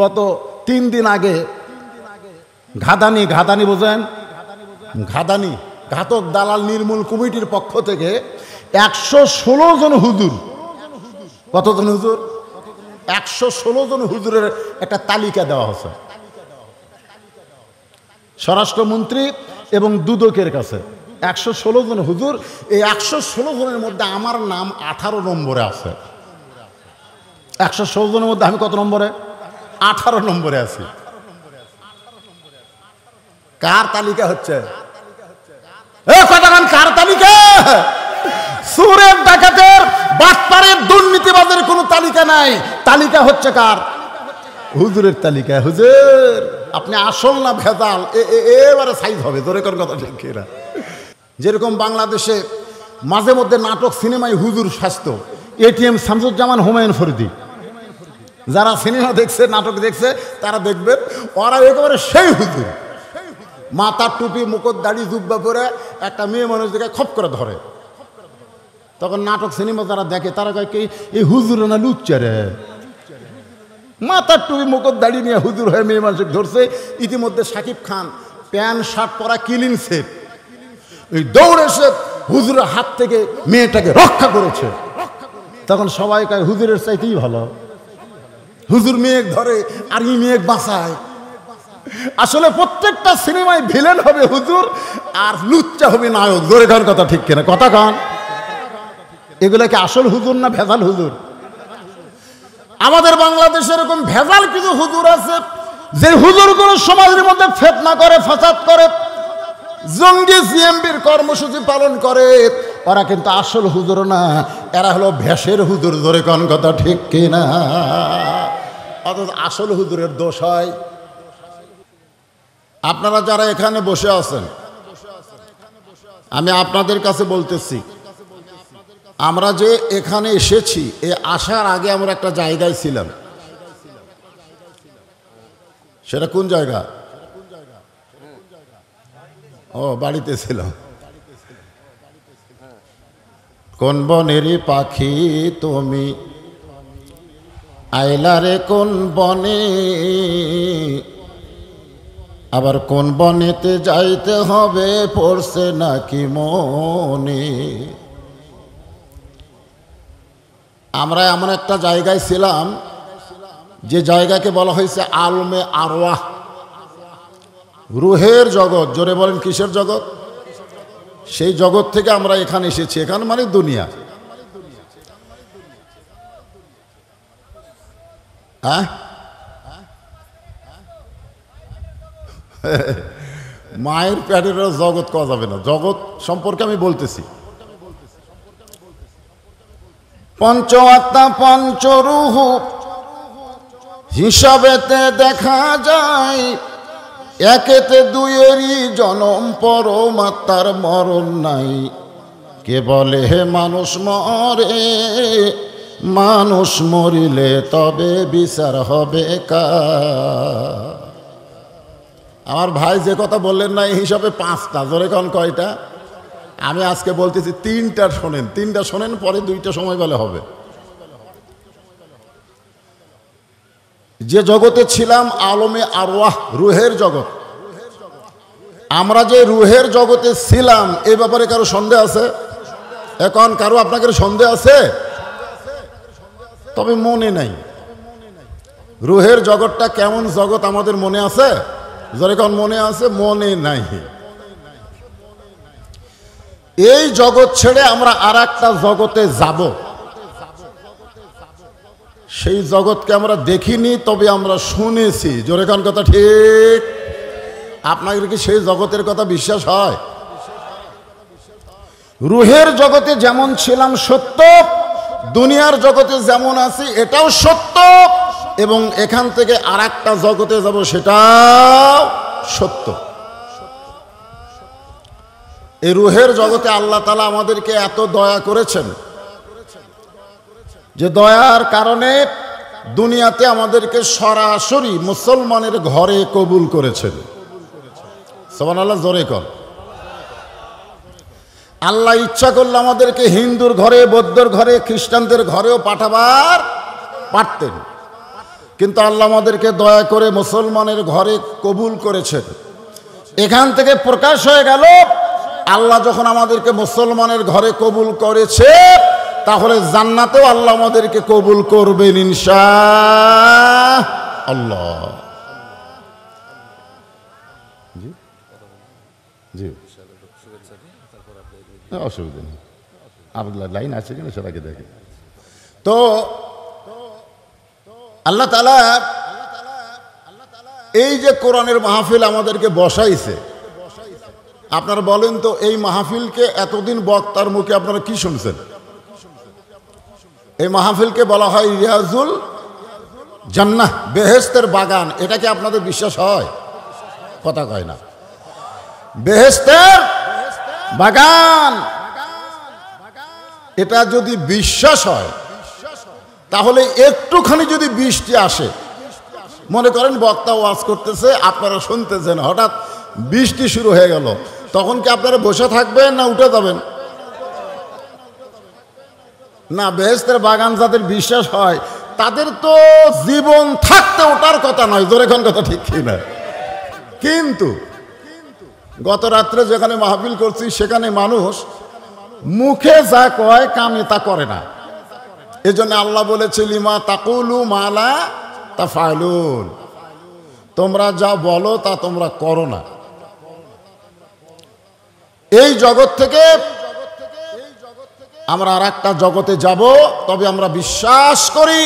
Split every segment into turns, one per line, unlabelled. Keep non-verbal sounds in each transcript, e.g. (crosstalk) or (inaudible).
গত তিন দিন আগে ঘাদানি ঘাদানি বোঝেন ঘাদানি ঘাতক দালাল নির্মূল কমিটির পক্ষ থেকে একশো ষোলো জন হুজুর কতজন হুজুর একশো ষোলো জন হুজুরের একটা তালিকা দেওয়া হয়েছে স্বরাষ্ট্রমন্ত্রী এবং দুদকের কাছে একশো ষোলো জন হুজুর এই একশো ষোলো জনের মধ্যে আমার নাম আঠারো নম্বরে আছে একশো ষোলো জনের মধ্যে আমি কত নম্বরে আঠারো নম্বরে আছি কার তালিকা হচ্ছে কার তালিকা সুরের ডাকাতের বাটপাড়ের দুর্নীতিবাদের কোনো তালিকা নাই তালিকা হচ্ছে কার হুজুরের তালিকা হুজুর আপনি আসল না ভেজাল এবারে সাইজ হবে ধরে কথা ঠিক এরা যেরকম বাংলাদেশে মাঝে মধ্যে নাটক সিনেমায় হুজুর স্বাস্থ্য এটিএম শামসুজ্জামান হুমায়ুন ফরিদি যারা সিনেমা দেখছে নাটক দেখছে তারা দেখবেন ওরা একেবারে সেই হুজুর মাথার টুপি মুকুট দাড়ি জুব্বা পরে একটা মেয়ে মানুষ দেখে খপ করে ধরে তখন নাটক সিনেমা যারা দেখে তারা কয় কি এই হুজুর না লুচ্চারে মাথার টুপি মুকুট দাড়ি নিয়ে হুজুর হয়ে মেয়ে মানুষকে ধরছে ইতিমধ্যে সাকিব খান প্যান্ট শার্ট পরা কিলিন সেট ওই দৌড়ে সে হুজুরের হাত থেকে মেয়েটাকে রক্ষা করেছে তখন সবাই কয় হুজুরের চাইতেই ভালো হুজুর মেয়েক ধরে আর ই মেয়েক বাঁচায় আসলে প্রত্যেকটা সিনেমায় ভিলেন হবে হুজুর আর লুচ্চা হবে নায়ক ধরে ধর কথা ঠিক কেনা কথা কন এগুলো কি আসল হুজুর না ভেজাল হুজুর আমাদের বাংলাদেশে এরকম ভেজাল কিছু হুজুর আছে যে হুজুরগুলো সমাজের মধ্যে ফেতনা করে ফাসাদ করে জঙ্গি সিএমপির কর্মসূচি পালন করে ওরা কিন্তু আসল হুজুর না এরা হলো ভেষের হুজুর ধরে কন কথা ঠিক কিনা অথচ আসল হুজুরের দোষ হয় আপনারা যারা এখানে বসে আছেন আমি আপনাদের কাছে বলতেছি আমরা যে এখানে এসেছি এ আসার আগে আমরা একটা জায়গায় ছিলাম সেটা কোন জায়গা ও বাড়িতে ছিলাম কোন বনেরই পাখি তুমি আইলারে কোন বনে আবার কোন বনেতে যাইতে হবে পড়ছে নাকি মনে আমরা এমন একটা জায়গায় ছিলাম যে জায়গাকে বলা হয়েছে আলমে আরওয়াহ রুহের জগৎ জোরে বলেন কিসের জগৎ সেই জগৎ থেকে আমরা এখানে এসেছি এখানে মানে দুনিয়া হ্যাঁ মায়ের প্যাটের জগৎ করা যাবে না জগৎ সম্পর্কে আমি বলতেছি পঞ্চ আত্মা পঞ্চরূহ হিসাবেতে দেখা যায় একেতে দুইয়েরই জনম পরমাত্মার মরণ নাই কে বলে হে মানুষ মরে মানুষ মরিলে তবে বিচার হবে কা আমার ভাই যে কথা বললেন না এই হিসাবে পাঁচটা জোরে কন কয়টা আমি আজকে বলতেছি তিনটা শোনেন তিনটা শোনেন পরে দুইটা সময় বেলা হবে যে জগতে ছিলাম আলমে আরওয়াহ রুহের জগৎ আমরা যে রুহের জগতে ছিলাম এ ব্যাপারে কারো সন্দেহ আছে এখন কারো আপনাকে সন্দেহ আছে তবে মনে নাই রুহের জগৎটা কেমন জগৎ আমাদের মনে আছে যখন মনে আছে মনে নাই এই জগৎ ছেড়ে আমরা আর একটা জগতে যাব সেই জগৎকে আমরা দেখিনি তবে আমরা শুনেছি জোরেখান কথা ঠিক আপনাদের কি সেই জগতের কথা বিশ্বাস হয় রুহের জগতে যেমন ছিলাম সত্য দুনিয়ার জগতে যেমন আছি এটাও সত্য এবং এখান থেকে আর জগতে যাব সেটাও সত্য এই রুহের জগতে আল্লাহ তালা আমাদেরকে এত দয়া করেছেন যে দয়ার কারণে দুনিয়াতে আমাদেরকে সরাসরি মুসলমানের ঘরে কবুল করেছেন সবান আল্লাহ জোরে কর আল্লাহ ইচ্ছা করলে আমাদেরকে হিন্দুর ঘরে বৌদ্ধর ঘরে খ্রিস্টানদের ঘরেও পাঠাবার পারতেন কিন্তু আল্লাহ আমাদেরকে দয়া করে মুসলমানের ঘরে কবুল করেছেন এখান থেকে প্রকাশ হয়ে গেল আল্লাহ যখন আমাদেরকে মুসলমানের ঘরে কবুল করেছে তাহলে জান্নাতেও আল্লাহ আমাদেরকে কবুল করবেন ইনশা আল্লাহ জি জি অসুবিধা নেই আবদুল্লাহ লাইন আছে কিনা সেটাকে দেখে তো আল্লাহ তালা এই যে কোরআনের মাহফিল আমাদেরকে বসাইছে আপনারা বলেন তো এই মাহফিলকে এতদিন বক্তার মুখে আপনারা কি শুনছেন এই মাহফিলকে বলা হয় রিয়াজুল জান্নাহ বেহেস্তের বাগান এটাকে আপনাদের বিশ্বাস হয় কথা কয় না বেহেস্তের বাগান এটা যদি বিশ্বাস হয় তাহলে একটুখানি যদি বৃষ্টি আসে মনে করেন বক্তা ওয়াজ করতেছে আপনারা শুনতেছেন হঠাৎ বৃষ্টি শুরু হয়ে গেল তখন কি আপনারা বসে থাকবেন না উঠে যাবেন না বেহেস্তের বাগান যাদের বিশ্বাস হয় তাদের তো জীবন থাকতে ওটার কথা নয় জোরেখন কথা ঠিক কিনা কিন্তু গত রাত্রে যেখানে মাহফিল করছি সেখানে মানুষ মুখে যা কয় কামে তা করে না এজন্য আল্লাহ বলেছে লিমা তাকুলু মালা তা ফাইলুন তোমরা যা বলো তা তোমরা করো না এই জগৎ থেকে আমরা আর একটা জগতে যাব তবে আমরা বিশ্বাস করি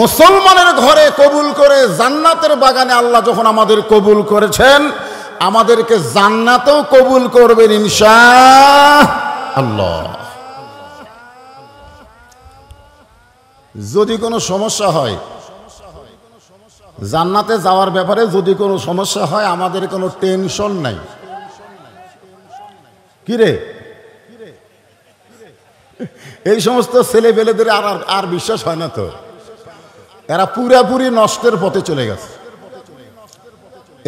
মুসলমানের ঘরে কবুল করে জান্নাতের বাগানে আল্লাহ যখন আমাদের কবুল করেছেন আমাদেরকে জান্নাতেও কবুল করবেন ইনশা আল্লাহ যদি কোনো সমস্যা হয় জান্নাতে যাওয়ার ব্যাপারে যদি কোনো সমস্যা হয় আমাদের কোনো টেনশন নাই কিরে এই সমস্ত ছেলে পেলেদের আর আর বিশ্বাস হয় না তো এরা পুরাপুরি নষ্টের পথে চলে গেছে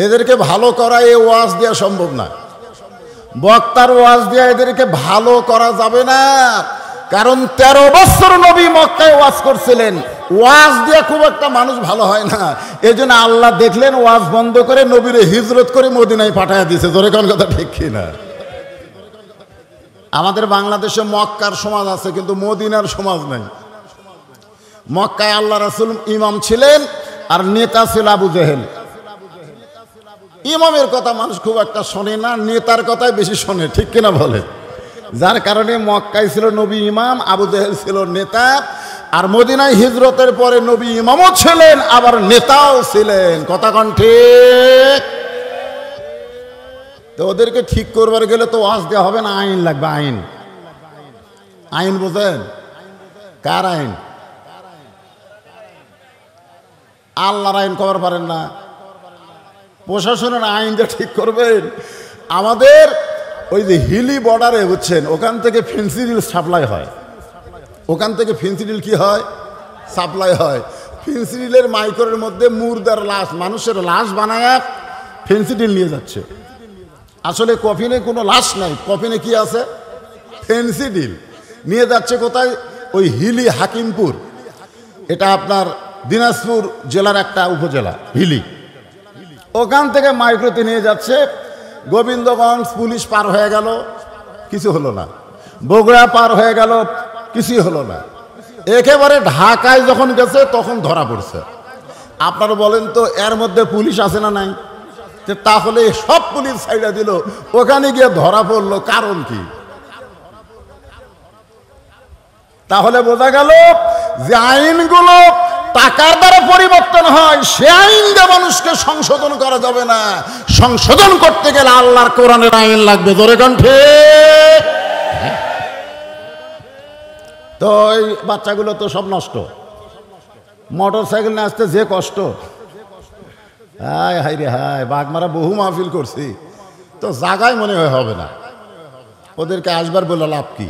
এদেরকে ভালো করা এ ওয়াজ দেওয়া সম্ভব না বক্তার ওয়াজ দেওয়া এদেরকে ভালো করা যাবে না কারণ তেরো বছর নবী মক্কায় ওয়াজ করছিলেন ওয়াজ দিয়ে খুব একটা মানুষ ভালো হয় না এই জন্য আল্লাহ দেখলেন ওয়াজ বন্ধ করে নবীরে হিজরত করে মদিনায় পাঠায় দিছে তোর কোন কথা ঠিক না আমাদের বাংলাদেশে মক্কার সমাজ আছে কিন্তু মদিনার সমাজ নাই মক্কায় আল্লাহ রাসুল ইমাম ছিলেন আর নেতা ছিল আবু জেহেল ইমামের কথা মানুষ খুব একটা শোনে না নেতার কথাই বেশি শোনে ঠিক কিনা বলে যার কারণে মক্কাই ছিল নবী ইমাম আবু জাহেল ছিল নেতা আর মদিনায় হিজরতের পরে নবী ইমামও ছিলেন আবার নেতাও ছিলেন কথা কন ঠিক তো ওদেরকে ঠিক করবার গেলে তো ওয়াজ দেওয়া হবে না আইন লাগবে আইন আইন বোঝেন কার আইন আল্লাহর আইন খবর পারেন না প্রশাসনের আইনটা ঠিক করবেন আমাদের ওই যে হিলি বর্ডারে হচ্ছেন ওখান থেকে ফেন্সিডিল সাপ্লাই হয় ওখান থেকে ফেন্সিডিল কি হয় সাপ্লাই হয় ফেন্সিডিলের মাইকোরের মধ্যে মুরদার লাশ মানুষের লাশ বানায় ফেন্সিডিল নিয়ে যাচ্ছে আসলে কফিনে কোনো লাশ নাই কফিনে কি আছে ফেন্সিডিল নিয়ে যাচ্ছে কোথায় ওই হিলি হাকিমপুর এটা আপনার দিনাজপুর জেলার একটা উপজেলা হিলি ওখান থেকে মাইক্রোতে নিয়ে যাচ্ছে গোবিন্দগঞ্জ পুলিশ পার হয়ে গেল কিছু হলো না বগুড়া পার হয়ে গেল কিছুই হলো না একেবারে ঢাকায় যখন গেছে তখন ধরা পড়ছে আপনারা বলেন তো এর মধ্যে পুলিশ আছে না নাই তাহলে সব পুলিশ সাইডে দিল ওখানে গিয়ে ধরা পড়লো কারণ কি তাহলে বোঝা গেল যে আইনগুলো টাকার দ্বারা পরিবর্তন হয় সে আইন দিয়ে মানুষকে সংশোধন করা যাবে না সংশোধন করতে গেলে আল্লাহর কোরআনের আইন লাগবে ধরে কণ্ঠে তো ওই বাচ্চাগুলো তো সব নষ্ট মোটর সাইকেল নিয়ে আসতে যে কষ্ট হায় হাই রে হায় বাঘমারা বহু মাহফিল করছি তো জাগায় মনে হয় হবে না ওদেরকে আসবার বলে লাভ কি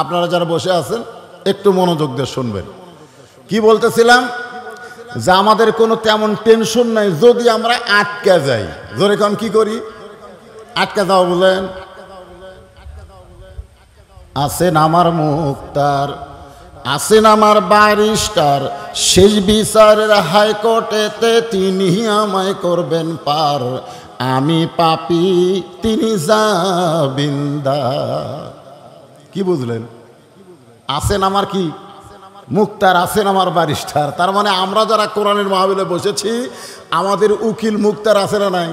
আপনারা যারা বসে আছেন একটু মনোযোগ দিয়ে শুনবেন কি বলতেছিলাম যে আমাদের কোনো তেমন টেনশন নাই যদি আমরা আটকা যাই জোরে কম কি করি আটকা যাওয়া বলেন আছেন আমার মুক্তার আছেন আমার বারিস্টার শেষ বিচারের হাইকোর্টেতে তিনি আমায় করবেন পার আমি পাপি তিনি যাবিন্দা কি বুঝলেন আছেন আমার কি মুক্তার আছেন আমার ব্যারিস্টার তার মানে আমরা যারা কোরআনের মহাবিলে বসেছি আমাদের উকিল মুক্তার আছে না নাই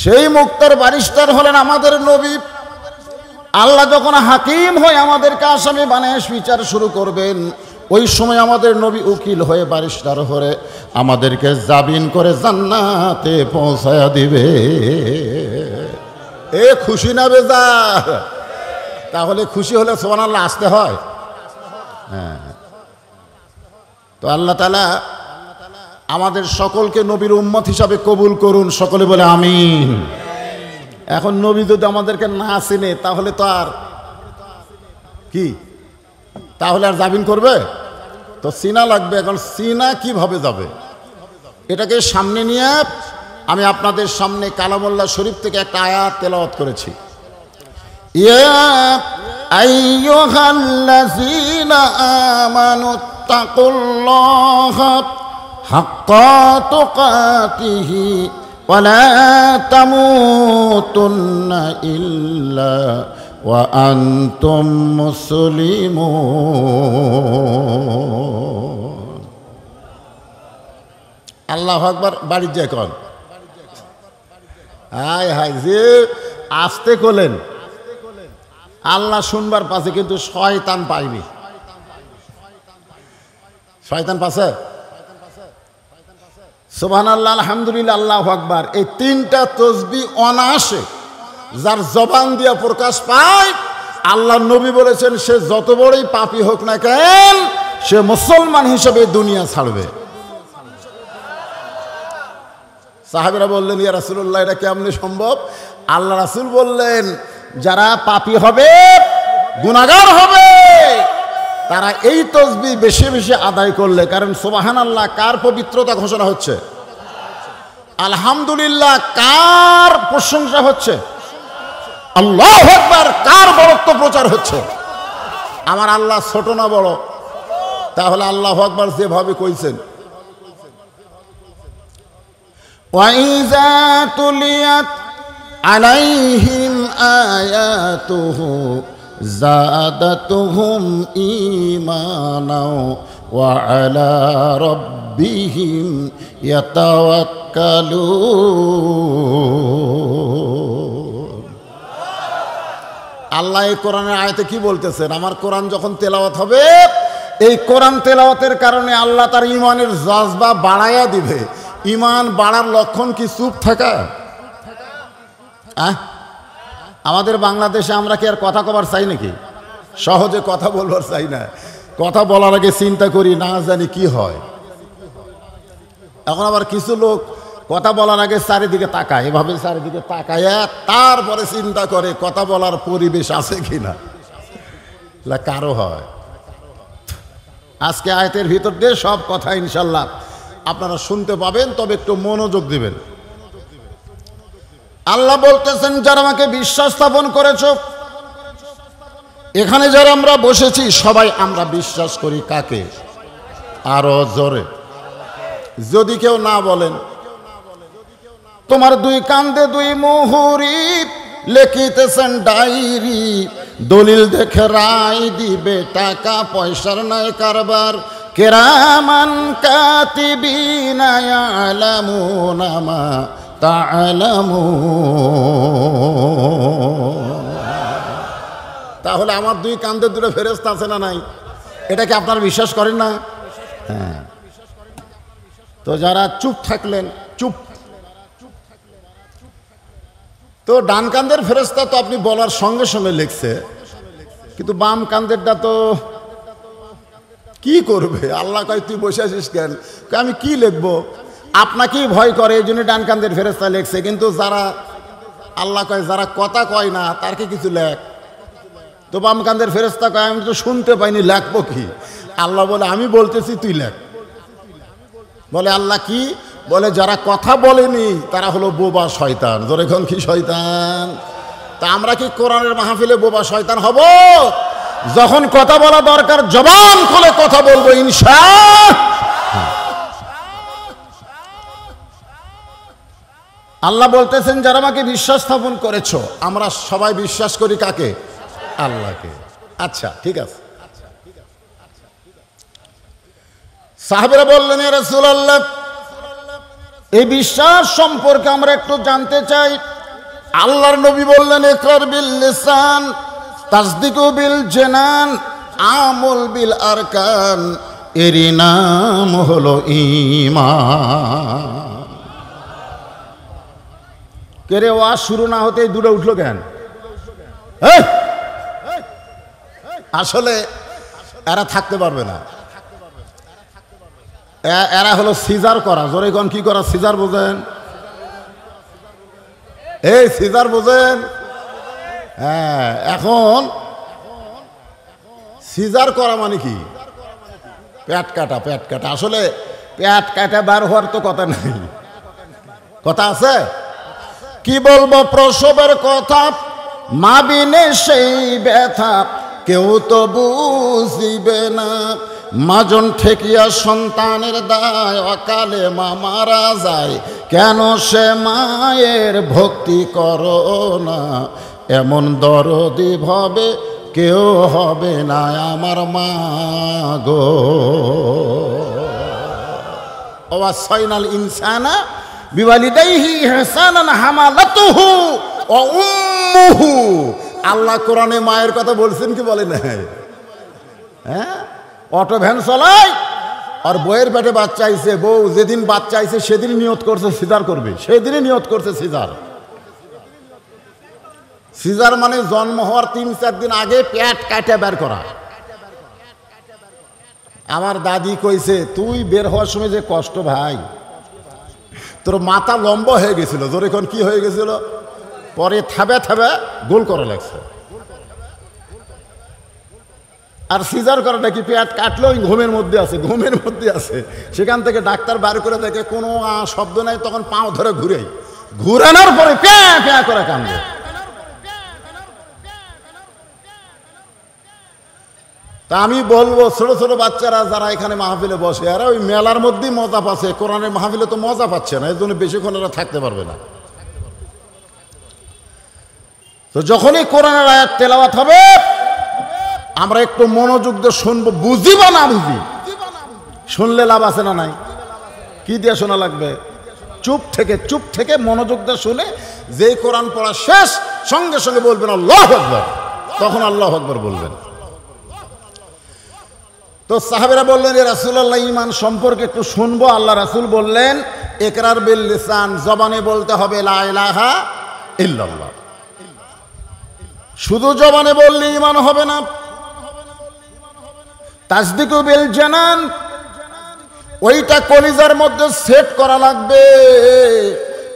সেই মুক্তার ব্যারিস্টার হলেন আমাদের নবী আল্লাহ যখন হাকিম হয়ে আমাদেরকে আসামি বানায় বিচার শুরু করবেন ওই সময় আমাদের নবী উকিল হয়ে ব্যারিস্টার হয়ে আমাদেরকে জাবিন করে জান্নাতে পৌঁছায়া দিবে এ খুশি না বেজা তাহলে খুশি হলে সোমান আল্লাহ আসতে হয় হ্যাঁ তো আল্লাহ তালা আমাদের সকলকে নবীর উম্মত হিসাবে কবুল করুন সকলে বলে আমিন এখন নবী যদি আমাদেরকে না চিনে তাহলে তো আর কি তাহলে আর জামিন করবে তো সিনা লাগবে এখন সিনা কিভাবে যাবে এটাকে সামনে নিয়ে আমি আপনাদের সামনে কালামল্লা শরীফ থেকে একটা আয়াত তেলাওয়াত করেছি ইয়া أيها الذين آمنوا اتقوا الله حق تقاته ولا تموتن إلا وأنتم مسلمون আল্লাহ আকবার বাড়ির যে কন হায় হায় যে আসতে করলেন আল্লাহ শুনবার পাশে কিন্তু শয়তান পাইবে শয়তান পাশে সোহান আল্লাহ আলহামদুলিল্লাহ আল্লাহ আকবার এই তিনটা তসবি অনাসে যার জবান দিয়া প্রকাশ পায় আল্লাহ নবী বলেছেন সে যত বড়ই পাপি হোক না কেন সে মুসলমান হিসেবে দুনিয়া ছাড়বে সাহাবিরা বললেন ইয়া রাসুল্লাহ এটা কেমনি সম্ভব আল্লাহ রাসুল বললেন যারা পাপি হবে গুণাগার হবে তারা এই তসবি বেশি বেশি আদায় করলে কারণ সোবাহান আল্লাহ কার পবিত্রতা ঘোষণা হচ্ছে আলহামদুলিল্লাহ কার প্রশংসা হচ্ছে আল্লাহ একবার কার বরত্ব প্রচার হচ্ছে আমার আল্লাহ ছোট না বড় তাহলে আল্লাহ একবার যেভাবে কইছেন ওয়াইজা তুলিয়াত আলাইহিম আয়াতুহু জাদাতুহুম ঈমানাও ওয়া আলা রাব্বিহিম ইয়াতাওয়াক্কালুন আল্লাহ এই কোরআনের আয়তে কি বলতেছেন আমার কোরআন যখন তেলাওয়াত হবে এই কোরআন তেলাওয়াতের কারণে আল্লাহ তার ইমানের জজবা বাড়াইয়া দিবে ইমান বাড়ার লক্ষণ কি চুপ থাকা আহ আমাদের বাংলাদেশে আমরা কি আর কথা কবার চাই নাকি সহজে কথা বলবার চাই না কথা বলার আগে চিন্তা করি না জানি কি হয় এখন আবার কিছু লোক কথা বলার আগে চারিদিকে তাকায় এভাবে চারিদিকে তাকায় তারপরে চিন্তা করে কথা বলার পরিবেশ আছে কি না কারো হয় আজকে আয়তের ভিতর দিয়ে সব কথা ইনশাল্লাহ আপনারা শুনতে পাবেন তবে একটু মনোযোগ দেবেন আল্লাহ বলতেছেন যারা আমাকে বিশ্বাস স্থাপন করেছ এখানে যারা আমরা বসেছি সবাই আমরা বিশ্বাস করি কাকে আরো জোরে যদি কেউ না বলেন তোমার দুই কান্দে দুই মুহুরি লেখিতেছেন ডায়েরি দলিল দেখে রায় দিবে টাকা পয়সার নয় কারবার কেরামান কাতিবি না আলামুনামা তাহলে আমার দুই কান্দে দুটো ফেরস্ত আছে না নাই এটা কি আপনারা বিশ্বাস করেন না হ্যাঁ তো যারা চুপ থাকলেন চুপ তো ডান কান্দের ফেরস্তা তো আপনি বলার সঙ্গে সঙ্গে লিখছে কিন্তু বাম কান্দেরটা তো কি করবে আল্লাহ কয় তুই বসে আছিস কেন আমি কি লিখবো আপনাকেই ভয় করে এই জন্য ডানকানদের ফেরস্তা লেখছে কিন্তু যারা আল্লাহ কয় যারা কথা কয় না তারকে কিছু লেখ তো বামকানদের ফেরস্তা কয় আমি তো শুনতে পাইনি লেখবো কি আল্লাহ বলে আমি বলতেছি তুই লেখ বলে আল্লাহ কি বলে যারা কথা বলেনি তারা হলো বোবা শয়তান যেরকম কি শয়তান তা আমরা কি কোরআনের মাহফিলে বোবা শয়তান হব যখন কথা বলা দরকার জবান খুলে কথা বলবো ইনশা আল্লাহ বলতেছেন যারা আমাকে বিশ্বাস স্থাপন করেছ আমরা সবাই বিশ্বাস করি কাকে আল্লাহকে আচ্ছা ঠিক আছে সাহেবরা বললেন রসুল আল্লাহ এই বিশ্বাস সম্পর্কে আমরা একটু জানতে চাই আল্লাহর নবী বললেন একরার বিল লিসান তাসদিকু বিল জেনান আমল বিল আরকান এরই নাম হলো ইমান কেরে ওয়াজ শুরু না হতেই দূরে উঠলো কেন আসলে এরা থাকতে পারবে না এরা হলো সিজার করা জোরে কন কি করা সিজার বোঝেন এই সিজার বোঝেন হ্যাঁ এখন সিজার করা মানে কি প্যাট কাটা প্যাট কাটা আসলে প্যাট কাটা বার হওয়ার তো কথা নাই কথা আছে কি বলবো প্রসবের কথা মা বিনে সেই ব্যথা কেউ তো বুঝিবে না মাজন ঠেকিয়া সন্তানের দায় অকালে মা মারা যায় কেন সে মায়ের ভক্তি করো না এমন দরদি ভবে কেউ হবে না আমার মা গো ওয়া সৈনাল ইনসানা বিওয়ালিদাইহি ইহসানান হামালাতুহু ওয়া উম্মুহু আল্লাহ কোরআনে মায়ের কথা বলছেন কি বলে না হ্যাঁ অটো ভ্যান চালায় আর বইয়ের পেটে বাচ্চা আইছে বউ যেদিন বাচ্চা আইছে সেদিন নিয়ত করছে সিজার করবে সেদিনই নিয়ত করছে সিজার সিজার মানে জন্ম হওয়ার তিন চার দিন আগে প্যাট কাটা বের করা আমার দাদি কইছে তুই বের হওয়ার সময় যে কষ্ট ভাই তোর মাথা লম্বা হয়ে গেছিল তোর এখন কি হয়ে গেছিল পরে থাবে থাবে গোল করা লাগছে আর সিজার করে নাকি পেট কাটলেও ঘুমের মধ্যে আছে ঘুমের মধ্যে আছে সেখান থেকে ডাক্তার বার করে দেখে কোনো শব্দ নাই তখন পাও ধরে ঘুরে ঘুরানোর পরে প্যাঁ প্যাঁ করে কান্দে তা আমি বলবো ছোট ছোট বাচ্চারা যারা এখানে মাহফিলে বসে আর ওই মেলার মধ্যেই মজা পাচ্ছে কোরআনের মাহফিলে তো মজা পাচ্ছে না এর জন্য বেশিক্ষণ ওরা থাকতে পারবে না তো যখনই কোরআনের আয়াত তেলাওয়াত হবে আমরা একটু মনোযোগ দিয়ে শুনবো বুঝি বা না বুঝি শুনলে লাভ আছে না নাই কি দিয়ে শোনা লাগবে চুপ থেকে চুপ থেকে মনোযোগ দিয়ে শুনে যেই কোরআন পড়া শেষ সঙ্গে সঙ্গে বলবেন আল্লাহ আকবর তখন আল্লাহ আকবর বলবেন তো সাহাবেরা বললেন রাসুলাল্লাহ ইমান সম্পর্কে একটু শুনবো আল্লাহ রাসুল বললেন একরার বিল্লিসান জবানে বলতে হবে লাহা শুধু জবানে বললে ইমান হবে না তাজদিকু বিল জানান ওইটা কলিজার মধ্যে সেট করা লাগবে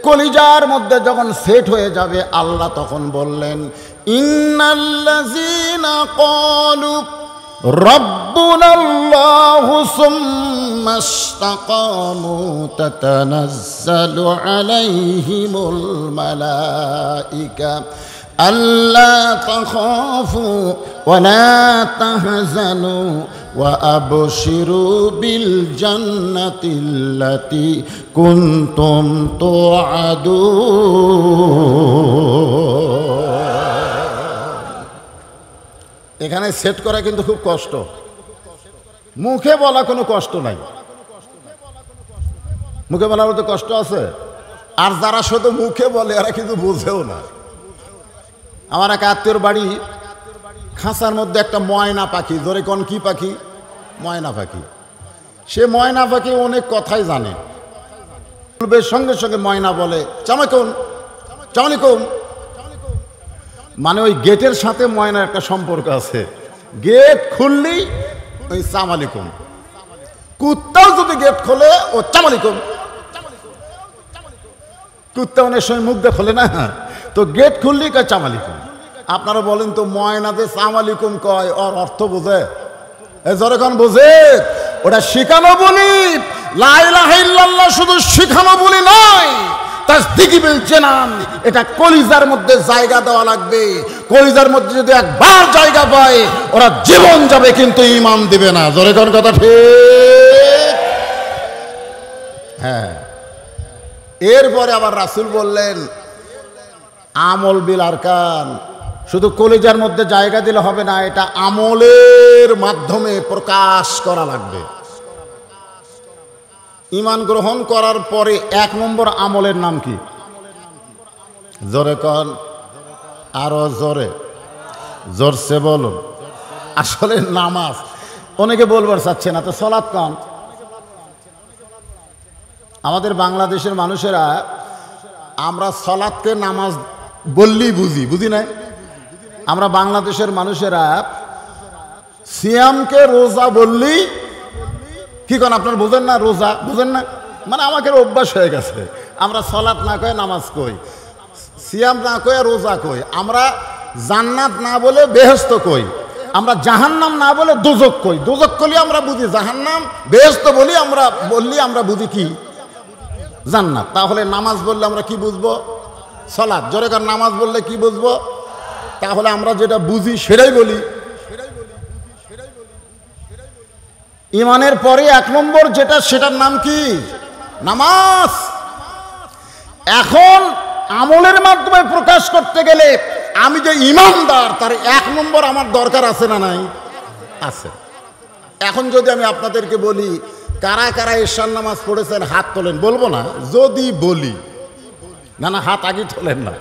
কলিজার মধ্যে যখন সেট হয়ে যাবে আল্লাহ তখন বললেন ইন্নাল্লাযীনা ক্বালু ربنا الله ثم استقاموا تتنزل عليهم الملائكه ألا تخافوا ولا تحزنوا وأبشروا بالجنة التي كنتم توعدون এখানে সেট করা কিন্তু খুব কষ্ট মুখে বলা কোনো কষ্ট নাই মুখে বলার মতো কষ্ট আছে আর যারা শুধু মুখে বলে এরা কিন্তু বোঝেও না আমার এক আত্মীয়র বাড়ি খাঁচার মধ্যে একটা ময়না পাখি ধরে কোন কি পাখি ময়না পাখি সে ময়না পাখি অনেক কথাই জানে সঙ্গে সঙ্গে ময়না বলে চামাকুন চামালিকুম মানে ওই গেটের সাথে ময়নার একটা সম্পর্ক আছে গেট খুললেই ওই চামালিকম কুত্তাও যদি গেট খোলে ও চামালিকুম কুত্তা অনেক সময় মুখ দিয়ে খোলে না তো গেট খুললেই কয় চামালিকুম আপনারা বলেন তো ময়নাতে চামালিকুম কয় ওর অর্থ বোঝে এ যখন বোঝে ওটা শিখানো বলি লাইলা শুধু শিখানো বলি নয় তাজদিকিবিল জেনান এটা কলিজার মধ্যে জায়গা দেওয়া লাগবে কলিজার মধ্যে যদি একবার জায়গা পায় ওরা জীবন যাবে কিন্তু ইমান দিবে না জোরে কোন কথা ঠিক হ্যাঁ এরপরে আবার রাসুল বললেন আমল বিল আরকান শুধু কলিজার মধ্যে জায়গা দিলে হবে না এটা আমলের মাধ্যমে প্রকাশ করা লাগবে ইমান গ্রহণ করার পরে এক নম্বর আমলের নাম কি জোরে কন আরো জোরে জোরসে বলুন আসলে নামাজ অনেকে বলবার চাচ্ছে না তো সলাৎ কন আমাদের বাংলাদেশের মানুষেরা আমরা সলাৎকে নামাজ বললেই বুঝি বুঝি না আমরা বাংলাদেশের মানুষেরা সিয়ামকে রোজা বললেই কি কন আপনার বোঝেন না রোজা বোঝেন না মানে আমাকে অভ্যাস হয়ে গেছে আমরা সলাৎ না কয়ে নামাজ কই সিয়াম না কয়ে রোজা কই আমরা জান্নাত না বলে বেহস্ত কই আমরা জাহান্নাম না বলে দুজক কই দুজক করলে আমরা বুঝি জাহান্নাম বেহস্ত বলি আমরা বললি আমরা বুঝি কি জান্নাত তাহলে নামাজ বললে আমরা কি বুঝবো সলাদ জোরেকার নামাজ বললে কি বুঝবো তাহলে আমরা যেটা বুঝি সেটাই বলি ইমানের পরে এক নম্বর যেটা সেটার নাম কি নামাজ এখন আমলের মাধ্যমে প্রকাশ করতে গেলে আমি যে ইমানদার তার এক নম্বর আমার দরকার আছে না নাই আছে এখন যদি আমি আপনাদেরকে বলি কারা কারা ঈশ্বর নামাজ পড়েছেন হাত তোলেন বলবো না যদি বলি না না হাত আগে তোলেন না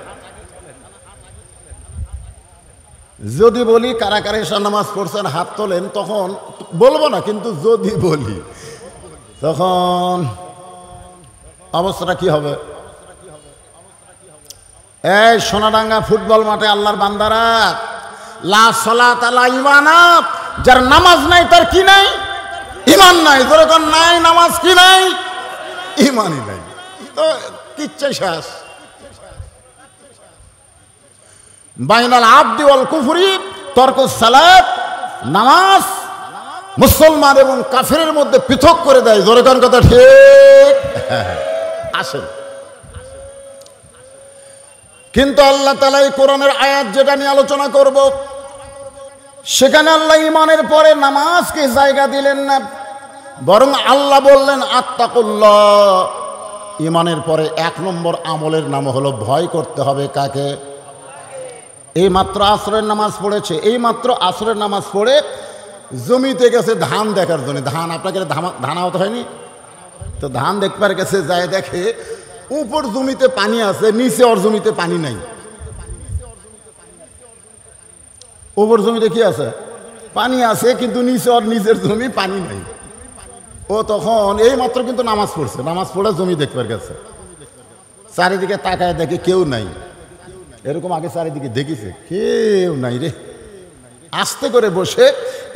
যদি বলি কারা কারা এসা নামাজ পড়ছেন হাত তোলেন তখন বলবো না কিন্তু যদি বলি তখন অবস্থাটা কি হবে এই সোনাডাঙ্গা ফুটবল মাঠে আল্লাহর বান্দারা লা যার নামাজ নাই তার কি নাই ইমান নাই যেরকম নাই নামাজ কি নাই ইমানই নাই তো কিচ্ছে শ্বাস বাইনাল আব্দি অল কুফরি তর্ক সালাদ নামাজ মুসলমান এবং কাফের মধ্যে পৃথক করে দেয় জোরেখান কথা ঠিক আসেন কিন্তু আল্লাহ তালা এই কোরআনের আয়াত যেটা নিয়ে আলোচনা করব সেখানে আল্লাহ ইমানের পরে নামাজকে জায়গা দিলেন না বরং আল্লাহ বললেন আত্মাকুল্লাহ ইমানের পরে এক নম্বর আমলের নাম হলো ভয় করতে হবে কাকে এই মাত্র আশ্রয়ের নামাজ পড়েছে এই মাত্র আশ্রয়ের নামাজ পড়ে জমিতে গেছে ধান দেখার জন্য ধান আপনাকে ধান আহত হয়নি তো ধান দেখবার গেছে যায় দেখে উপর জমিতে পানি আছে নিচে ওর জমিতে পানি নাই উপর জমিতে কি আছে পানি আছে কিন্তু নিচে ওর নিজের জমি পানি নাই ও তখন এই মাত্র কিন্তু নামাজ পড়ছে নামাজ পড়ে জমি দেখবার গেছে চারিদিকে তাকায় দেখে কেউ নাই এরকম আগে চারিদিকে দেখিছে কেউ নাই রে আস্তে করে বসে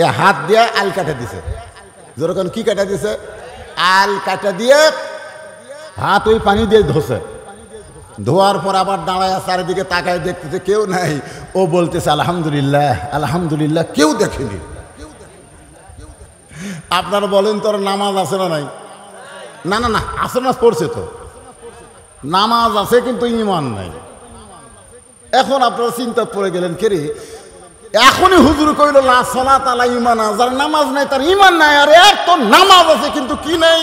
এ হাত দিয়ে আল কাটা দিছে যেরকম কি কাটা দিছে আল কাটা দিয়ে হাত ওই পানি দিয়ে ধসে ধোয়ার পর আবার দাঁড়ায় চারিদিকে তাকায় দেখতেছে কেউ নাই ও বলতেছে আলহামদুলিল্লাহ আলহামদুলিল্লাহ কেউ দেখেনি আপনার বলেন তোর নামাজ আছে না নাই না না না আসে না পড়ছে তো নামাজ আছে কিন্তু ইমান নাই এখন আপনারা চিন্তা পড়ে গেলেন কে রে এখনই হুজুর কইল লা সলা আলা ইমান আজার নামাজ নাই তার ইমান নাই আর এর তো নামাজ আছে কিন্তু কি নেই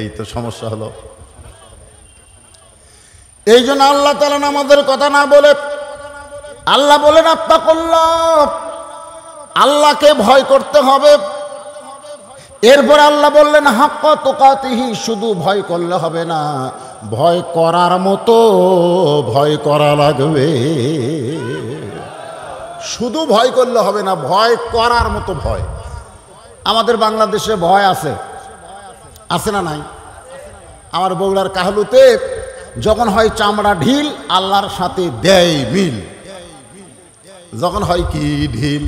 এই তো সমস্যা হলো এই জন্য আল্লাহ তালা নামাজের কথা না বলে আল্লাহ বলেন আত্মা করল আল্লাহকে ভয় করতে হবে এরপর আল্লাহ বললেন হাক্ক তোকাতিহি শুধু ভয় করলে হবে না ভয় করার মতো ভয় করা লাগবে শুধু ভয় করলে হবে না ভয় করার মতো ভয় আমাদের বাংলাদেশে ভয় আছে আছে না নাই আমার বগুড়ার কাহলুতে যখন হয় চামড়া ঢিল আল্লাহর সাথে দেয় মিল যখন হয় কি ঢিল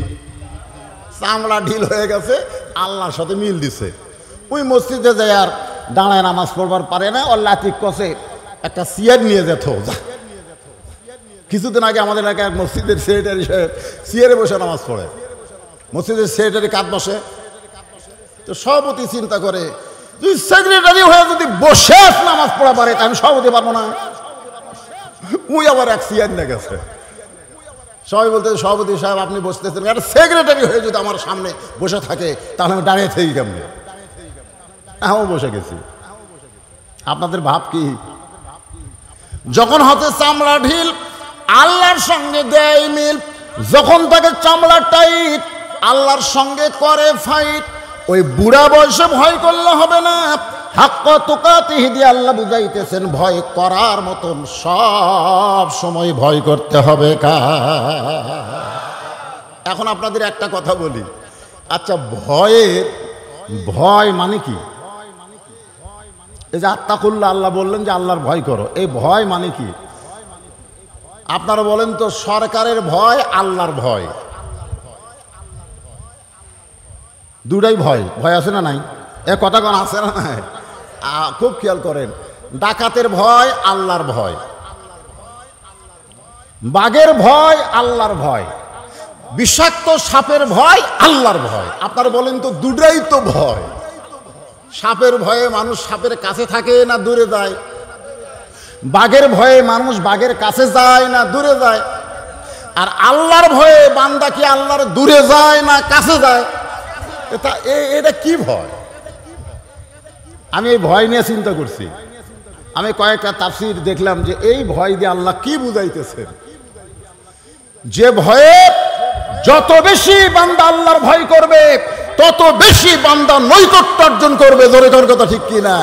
চামড়া ঢিল হয়ে গেছে আল্লাহর সাথে মিল দিছে ওই মসজিদে যে আর দাঁড়ায় নামাজ পড়বার পারে না ওর লাতি কষে একটা সিয়ার নিয়ে যেত কিছুদিন আগে আমাদের এলাকায় মসজিদের সেক্রেটারি সাহেব সিয়ারে বসে নামাজ পড়ে মসজিদের সেক্রেটারি কাপ বসে তো সভাপতি চিন্তা করে তুই সেক্রেটারি হয়ে যদি বসে নামাজ পড়া পারে আমি সভাপতি পারবো না ওই আবার এক সিয়ার নিয়ে গেছে সবাই বলতে সভাপতি সাহেব আপনি বসতেছেন একটা সেক্রেটারি হয়ে যদি আমার সামনে বসে থাকে তাহলে আমি দাঁড়িয়ে থাকি কেমনি হ্যাঁ বসে গেছি আপনাদের ভাব কি যখন হতে চামড়া ঢিল আল্লাহর সঙ্গে দেয় মিল যখন তাকে চামড়া টাইট আল্লাহর সঙ্গে করে ফাইট ওই বুড়া বয়সে ভয় করলে হবে না হাক্ক তোকাতিহি দিয়ে আল্লাহ বুঝাইতেছেন ভয় করার মতন সব সময় ভয় করতে হবে কা এখন আপনাদের একটা কথা বলি আচ্ছা ভয়ের ভয় মানে কি এই যে আত্মা আত্মাকুল্লা আল্লাহ বললেন যে আল্লাহর ভয় করো এই ভয় মানে কি আপনারা বলেন তো সরকারের ভয় আল্লাহর ভয় দুটাই ভয় ভয় আছে না নাই এ কথা কোন আছে না নাই খুব খেয়াল করেন ডাকাতের ভয় আল্লাহর ভয় বাঘের ভয় আল্লাহর ভয় বিষাক্ত সাপের ভয় আল্লাহর ভয় আপনারা বলেন তো দুটাই তো ভয় সাপের ভয়ে মানুষ সাপের কাছে থাকে না দূরে যায় বাঘের ভয়ে মানুষ বাঘের কাছে যায় না দূরে যায় আর আল্লাহর ভয়ে বান্দা কি আল্লাহর দূরে যায় না কাছে যায় এটা এটা কি ভয় আমি এই ভয় নিয়ে চিন্তা করছি আমি কয়েকটা তাফসির দেখলাম যে এই ভয় দিয়ে আল্লাহ কি বুঝাইতেছেন যে ভয়ে যত বেশি বান্দা আল্লাহর ভয় করবে তত বেশি বান্দা নৈকট্য অর্জন করবে ধরে ধর কথা ঠিক কিনা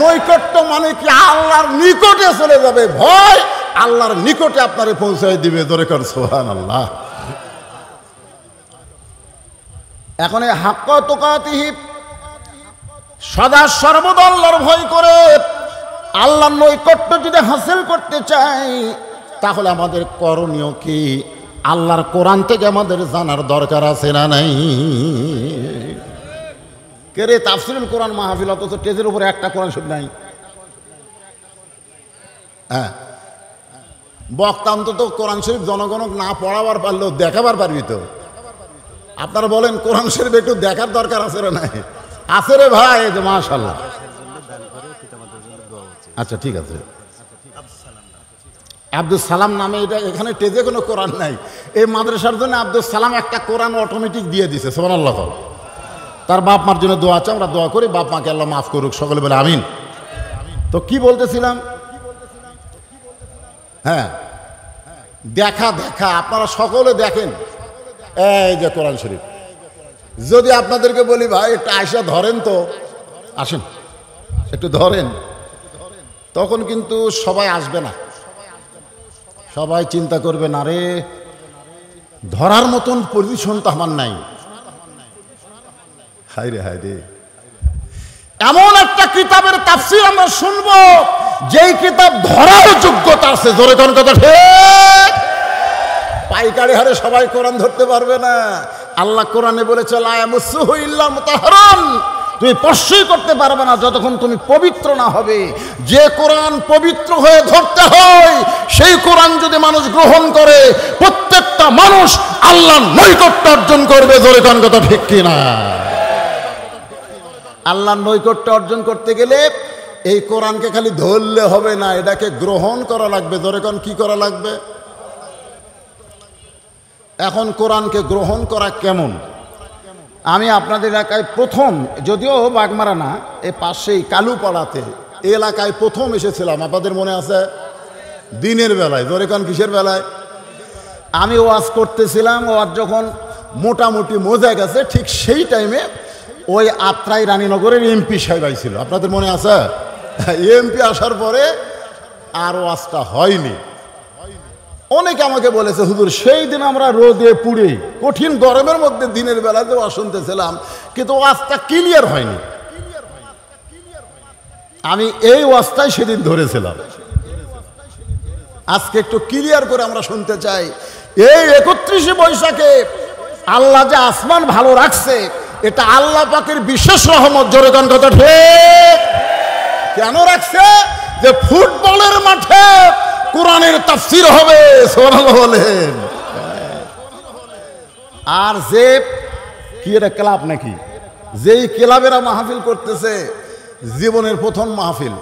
নৈকট্য মানে কি আল্লাহর নিকটে চলে যাবে ভয় আল্লাহর নিকটে আপনারে পৌঁছায় দিবে ধরে কর সোহান আল্লাহ এখন এই হাক্ক তোকাতিহিপ সদা সর্বদা আল্লাহর ভয় করে আল্লাহর নৈকট্য যদি হাসিল করতে চাই তাহলে আমাদের করণীয় কি আল্লাহর কোরআন থেকে আমাদের জানার দরকার আছে না নাই কে রে তাফসিরুল কোরআন মাহফিল অথচ টেজের উপরে একটা কোরআন শুধু নাই হ্যাঁ বক্তা তো কোরআন শরীফ জনগণক না পড়াবার পারলেও দেখাবার পারবি তো আপনারা বলেন কোরআন শরীফ একটু দেখার দরকার আছে না নাই আছে রে ভাই যে মাশাল্লাহ আচ্ছা ঠিক আছে আব্দুল সালাম নামে এটা এখানে টেজে কোনো কোরআন নাই এই মাদ্রাসার জন্য আব্দুল সালাম একটা কোরআন অটোমেটিক দিয়ে দিছে সোমান আল্লাহ তার বাপ মার জন্য দোয়া আছে আমরা দোয়া করি বাপ মাকে আল্লাহ মাফ করুক সকলে বলে আমিন তো কি বলতেছিলাম হ্যাঁ দেখা দেখা আপনারা সকলে দেখেন এই যে কোরআন শরীফ যদি আপনাদেরকে বলি ভাই একটু আয়সা ধরেন তো আসেন একটু ধরেন তখন কিন্তু সবাই আসবে না সবাই চিন্তা করবে না রে ধরার মতন পজিশন তো আমার নাই হায় রে এমন একটা কিতাবের তাফসির আমরা শুনব যেই কিতাব ধরার যোগ্যতা আছে জোরে কোন কথা ঠিক পাইকারি হারে সবাই কোরআন ধরতে পারবে না আল্লাহ কোরআনে বলেছে তুমি পশ্চয় করতে পারবে না যতক্ষণ তুমি পবিত্র না হবে যে কোরআন পবিত্র হয়ে ধরতে হয় সেই কোরআন যদি মানুষ গ্রহণ করে প্রত্যেকটা মানুষ আল্লাহ নৈকট্য অর্জন করবে জোরে কান কথা ঠিক কিনা আল্লাহ নৈকট্য অর্জন করতে গেলে এই কোরআনকে খালি ধরলে হবে না এটাকে গ্রহণ করা লাগবে জোরে কান কি করা লাগবে এখন কোরআনকে গ্রহণ করা কেমন আমি আপনাদের এলাকায় প্রথম যদিও বাগমারা না এ পাশেই কালুপাড়াতে এলাকায় প্রথম এসেছিলাম আপনাদের মনে আছে দিনের বেলায় কান কিসের বেলায় আমি ওয়াজ করতেছিলাম ওয়াজ যখন মোটামুটি মজা গেছে ঠিক সেই টাইমে ওই আত্রাই রানীনগরের এমপি সাহেব ছিল আপনাদের মনে আছে এমপি আসার পরে আর ওয়াজটা হয়নি অনেকে আমাকে বলেছে হুজুর সেই দিন আমরা রোদে পুড়ে কঠিন গরমের মধ্যে দিনের বেলাতে শুনতেছিলাম কিন্তু ওয়াজটা ক্লিয়ার হয়নি আমি এই ওয়াজটাই সেদিন ধরেছিলাম আজকে একটু ক্লিয়ার করে আমরা শুনতে চাই এই একত্রিশে বৈশাখে আল্লাহ যে আসমান ভালো রাখছে এটা আল্লাহ পাকের বিশেষ রহমত জোরেদান কথা ঠিক কেন রাখছে যে ফুটবলের মাঠে কোরআনের তাফসির হবে বলেন আর যে কি এটা ক্লাব নাকি যেই ক্লাবেরা মাহফিল করতেছে জীবনের প্রথম মাহফিল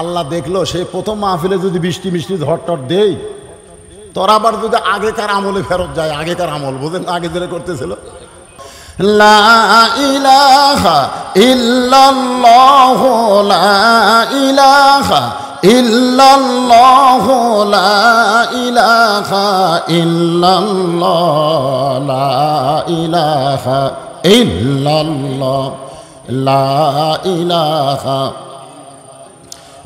আল্লাহ দেখলো সেই প্রথম মাহফিলে যদি বৃষ্টি মিষ্টি টট দেই তোর আবার যদি আগেকার আমলে ফেরত যায় আগেকার আমল বোঝেন আগে যেটা করতেছিল ইলাহা ইল্লাল্লাহ লা ইলাহা إلا الله لا إله إلا الله لا إله إلا الله لا إله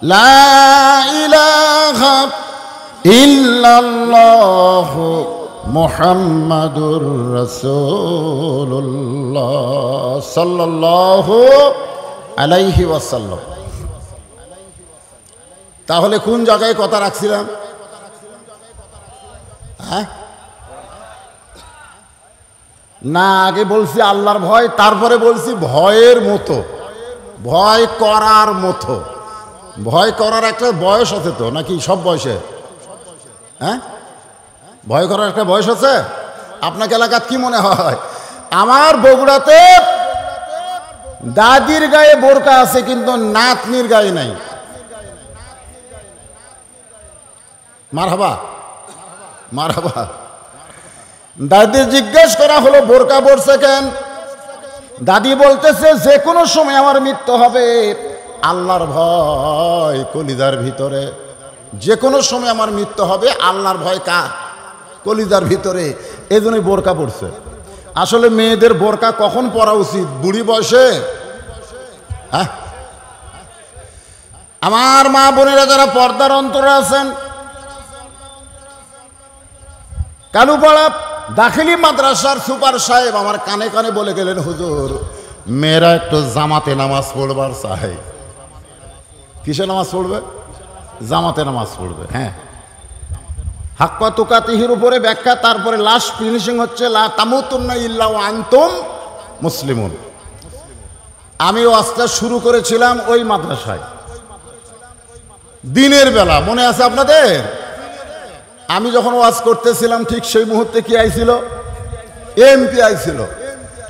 لا إله إلا الله محمد رسول الله صلى الله عليه وسلم তাহলে কোন জায়গায় কথা রাখছিলাম হ্যাঁ না আগে বলছি আল্লাহর ভয় তারপরে বলছি ভয়ের মতো ভয় করার মতো ভয় করার একটা বয়স আছে তো নাকি সব বয়সে হ্যাঁ ভয় করার একটা বয়স আছে আপনাকে এলাকাত কি মনে হয় আমার বগুড়াতে দাদির গায়ে বোরকা আছে কিন্তু নাতনির গায়ে নাই মারহাবা মারহাবা দাদি জিজ্ঞেস করা হলো বোরকা পড়ছে কেন দাদি বলতেছে যে কোনো সময় আমার মৃত্যু হবে আল্লাহর ভয় কলিদার ভিতরে যে কোনো সময় আমার মৃত্যু হবে আল্লাহর ভয় কার কলিদার ভিতরে এই জন্যই বোরকা পড়ছে আসলে মেয়েদের বোরকা কখন পরা উচিত বুড়ি বয়সে হ্যাঁ আমার মা বোনেরা যারা পর্দার অন্তরে আছেন কালুপাড়া দাখিলি মাদ্রাসার সুপার সাহেব আমার কানে কানে বলে গেলেন হুজুর মেয়েরা একটু জামাতে নামাজ পড়বার সাহেব কিসে নামাজ পড়বে জামাতে নামাজ পড়বে হ্যাঁ হাক্কা তিহির উপরে ব্যাখ্যা তারপরে লাস্ট ফিনিশিং হচ্ছে লা তামুতুন্না ইল্লা আন্তম মুসলিমুন আমি ওয়াজটা শুরু করেছিলাম ওই মাদ্রাসায় দিনের বেলা মনে আছে আপনাদের আমি যখন ওয়াজ করতেছিলাম ঠিক সেই মুহূর্তে কি আইছিল এমপি আইছিল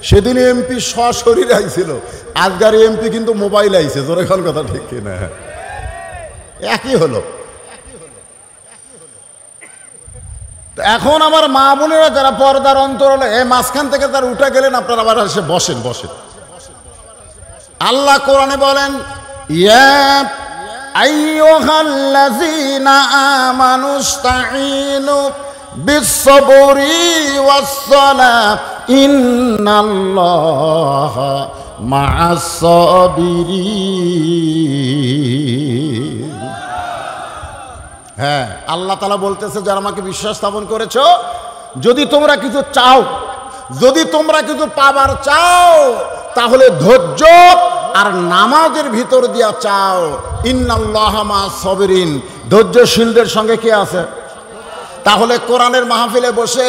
সেদিন এমপি সশরীর আইছিল আজকার এমপি কিন্তু মোবাইল আইছে জোরে খাল কথা ঠিক কিনা একই হলো এখন আমার মা বোনেরা যারা পর্দার অন্তরালে এ মাঝখান থেকে তার উঠে গেলেন আপনারা আবার এসে বসেন বসেন আল্লাহ কোরআনে বলেন ইয়া أيها الذين آمنوا استعينوا بالصبر والصلاة إن الله مع الصابرين হ্যাঁ আল্লাহ তালা বলতেছে যারা আমাকে বিশ্বাস স্থাপন করেছ যদি তোমরা কিছু চাও যদি তোমরা কিছু পাবার চাও তাহলে ধৈর্য আর নামাজের ভিতর দিয়া চাও ইন্নাল্লাহমা সবরিন ধৈর্যশীলদের সঙ্গে কে আছে তাহলে কোরআনের মাহফিলে বসে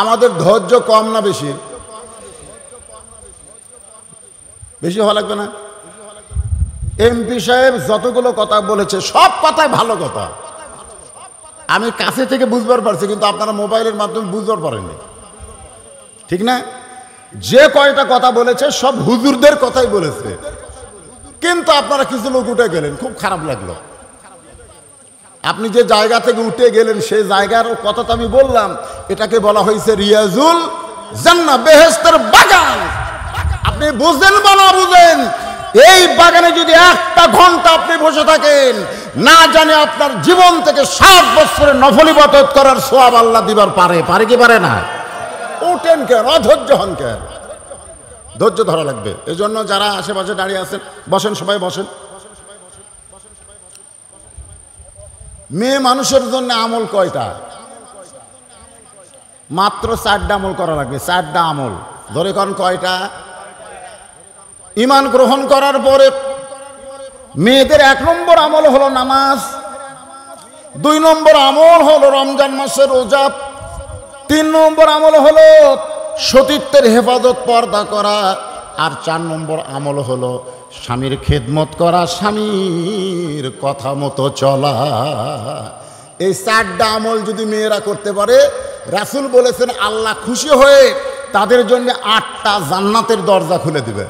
আমাদের ধৈর্য কম না বেশি বেশি হওয়া লাগবে না এমপি সাহেব যতগুলো কথা বলেছে সব কথাই ভালো কথা আমি কাছে থেকে বুঝবার পারছি কিন্তু আপনারা মোবাইলের মাধ্যমে বুঝবার পারেননি ঠিক না যে কয়টা কথা বলেছে সব হুজুরদের কথাই বলেছে কিন্তু আপনারা কিছু লোক উঠে গেলেন খুব খারাপ লাগলো আপনি যে জায়গা থেকে উঠে গেলেন সেই জায়গার কথা তো আমি বললাম এটাকে বলা হয়েছে রিয়াজুল জান্না বেহেস্তের বাগান আপনি বুঝেন বা না বুঝেন এই বাগানে যদি একটা ঘন্টা আপনি বসে থাকেন না জানে আপনার জীবন থেকে সাত বছরের নফলিবাদত করার সোয়াব আল্লাহ দিবার পারে পারে কি পারে না উঠেন কেন অধৈর্য হন কেন ধৈর্য ধরা লাগবে এই জন্য যারা আশেপাশে দাঁড়িয়ে আছেন বসেন সবাই বসেন মেয়ে মানুষের জন্য আমল কয়টা মাত্র চারটা আমল করা লাগবে চারটা আমল ধরে কন কয়টা ইমান গ্রহণ করার পরে মেয়েদের এক নম্বর আমল হলো নামাজ দুই নম্বর আমল হলো রমজান মাসের রোজা তিন নম্বর আমল হলো সতীত্বের হেফাজত পর্দা করা আর চার নম্বর আমল হলো স্বামীর খেদমত করা স্বামীর কথা মতো চলা এই চারটা আমল যদি মেয়েরা করতে পারে রাসুল বলেছেন আল্লাহ খুশি হয়ে তাদের জন্য আটটা জান্নাতের দরজা খুলে দিবে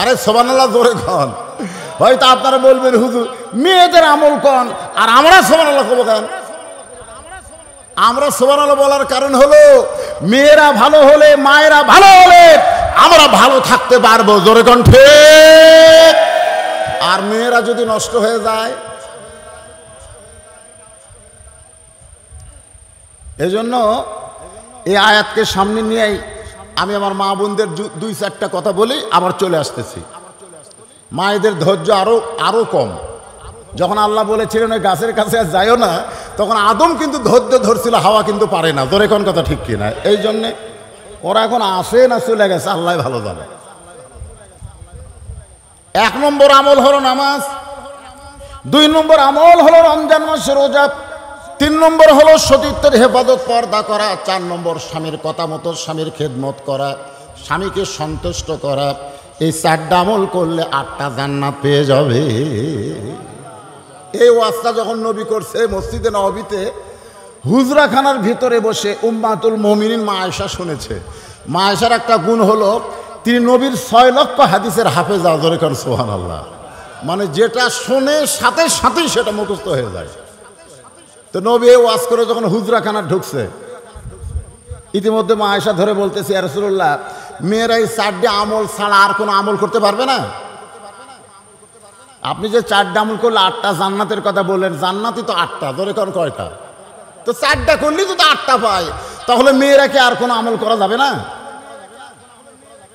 আরে সোবানাল্লাহ জোরে কন হয়তো আপনারা বলবেন হুজুর মেয়েদের আমল কন আর আমরা সোবানাল্লাহ কবো কেন আমরা সোমান বলার কারণ হলো মেয়েরা ভালো হলে মায়েরা ভালো হলে আমরা ভালো থাকতে পারবো জোরে কণ্ঠে আর মেয়েরা যদি নষ্ট হয়ে যায় এজন্য এই আয়াতকে সামনে নিয়েই আমি আমার মা বোনদের দুই চারটা কথা বলি আবার চলে আসতেছি মায়েদের ধৈর্য আরো আরো কম যখন আল্লাহ বলেছিলেন ওই গাছের কাছে আর যায়ও না তখন আদম কিন্তু ধৈর্য ধরছিল হাওয়া কিন্তু পারে না তোর এখন কথা ঠিক কি না এই জন্যে ওরা এখন আসে না চলে গেছে আল্লাহ ভালো যাবে এক নম্বর আমল হলো নামাজ দুই নম্বর আমল হলো রমজান মাসের রোজা তিন নম্বর হলো সতীর্থের হেফাজত পর্দা করা চার নম্বর স্বামীর কথা মতো স্বামীর খেদমত করা স্বামীকে সন্তুষ্ট করা এই চারটা আমল করলে আটটা জান্নাত পেয়ে যাবে এই ওয়াজটা যখন নবী করছে মসজিদে নবীতে হুজরাখানার ভিতরে বসে উম্মাতুল মমিনিন মা আয়সা শুনেছে মা আয়সার একটা গুণ হলো তিনি নবীর ছয় লক্ষ হাদিসের হাফেজ আজরে খান সোহান আল্লাহ মানে যেটা শোনে সাথে সাথেই সেটা মুখস্থ হয়ে যায় তো নবী এ ওয়াজ করে যখন হুজরাখানা ঢুকছে ইতিমধ্যে মা আয়সা ধরে বলতেছে আরসুল্লাহ মেয়েরা এই চারটি আমল ছাড়া আর কোনো আমল করতে পারবে না আপনি যে চারটা আমল করলে আটটা জান্নাতের কথা বললেন জান্নাতি তো আটটা ধরে কর কয়টা তো চারটা করলেই তো আটটা পায় তাহলে মেয়েরা কি আর কোনো আমল করা যাবে না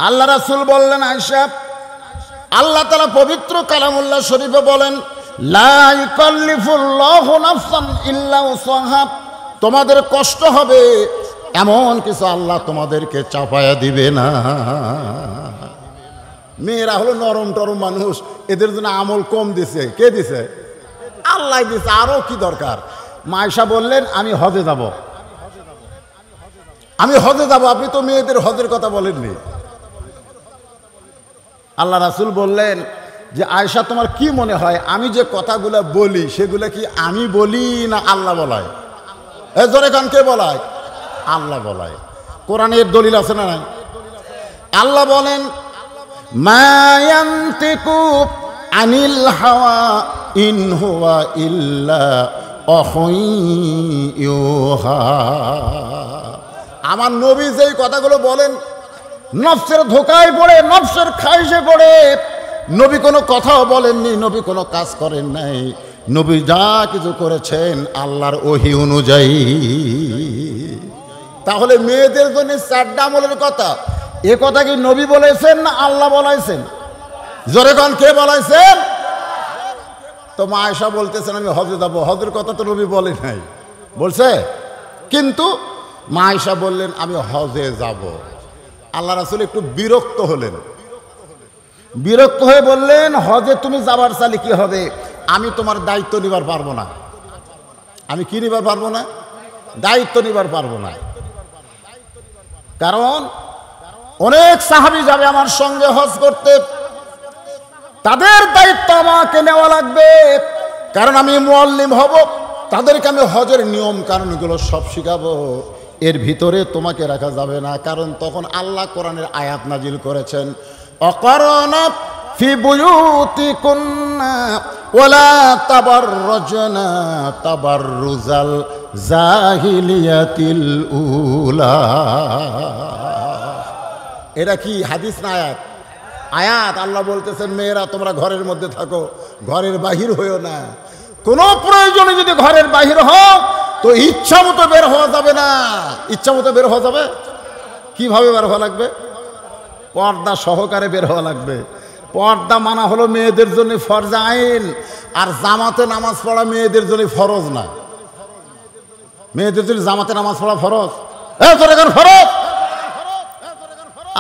আল্লাহ রাসুল বললেন আয়সা আল্লাহ তালা পবিত্র কালামুল্লাহ শরীফে বলেন তোমাদের কষ্ট হবে এমন কিছু আল্লাহ তোমাদেরকে চাপায়া দিবে না মেয়েরা হলো নরম টরম মানুষ এদের জন্য আমল কম দিছে কে দিছে আল্লাহ দিছে আরও কি দরকার মায়েশা বললেন আমি হজে যাব আমি হজে যাব আপনি তো মেয়েদের হজের কথা বলেননি আল্লাহ রাসুল বললেন যে আয়সা তোমার কি মনে হয় আমি যে কথাগুলো বলি সেগুলো কি আমি বলি না আল্লাহ বলায় জোরে কে বলায় আল্লাহ বলায় কোরআনের দলিল আছে না আল্লাহ বলেন হাওয়া আমার নবী যেই কথাগুলো বলেন নফসের ধোকায় পড়ে নফসের খাইসে পড়ে নবী কোনো কথাও বলেননি নবী কোনো কাজ করেন নাই নবী যা কিছু করেছেন আল্লাহর ওহি অনুযায়ী তাহলে মেয়েদের জন্য চারটা আমলের কথা এ কথা কি নবী বলেছেন না আল্লাহ বলাইছেন জোরে কন কে বলাইছেন তো মা আয়সা বলতেছেন আমি হজে যাবো হজের কথা তো নবী বলে নাই বলছে কিন্তু মা আয়সা বললেন আমি হজে যাব আল্লাহ রাসুল একটু বিরক্ত হলেন বিরক্ত হয়ে বললেন হজে তুমি যাবার চালে কি হবে আমি তোমার দায়িত্ব নিবার পারবো না আমি কি নিবার পারবো না দায়িত্ব নিবার পারবো না কারণ অনেক সাহাবি যাবে আমার সঙ্গে হজ করতে তাদের দায়িত্ব আমাকে নেওয়া লাগবে কারণ আমি মোয়াল্লিম হব তাদেরকে আমি হজের নিয়ম কারণগুলো সব শিখাবো এর ভিতরে তোমাকে রাখা যাবে না কারণ তখন আল্লাহ কোরআনের আয়াত নাজিল করেছেন অকরণা ওলা তাবার রজনা রুজাল জাহিলিয়াতিল এটা কি হাদিস না আয়াত আয়াত আল্লাহ বলতেছেন মেয়েরা তোমরা ঘরের মধ্যে থাকো ঘরের বাহির হইও না কোনো প্রয়োজনে যদি ঘরের বাহির হও তো ইচ্ছা মতো বের হওয়া যাবে না ইচ্ছা মতো বের হওয়া যাবে কিভাবে বের হওয়া লাগবে পর্দা সহকারে বের হওয়া লাগবে পর্দা মানা হলো মেয়েদের জন্য ফরজা আইন আর জামাতে নামাজ পড়া মেয়েদের জন্য ফরজ না মেয়েদের জন্য জামাতে নামাজ পড়া ফরজ এ তোর এখন ফরজ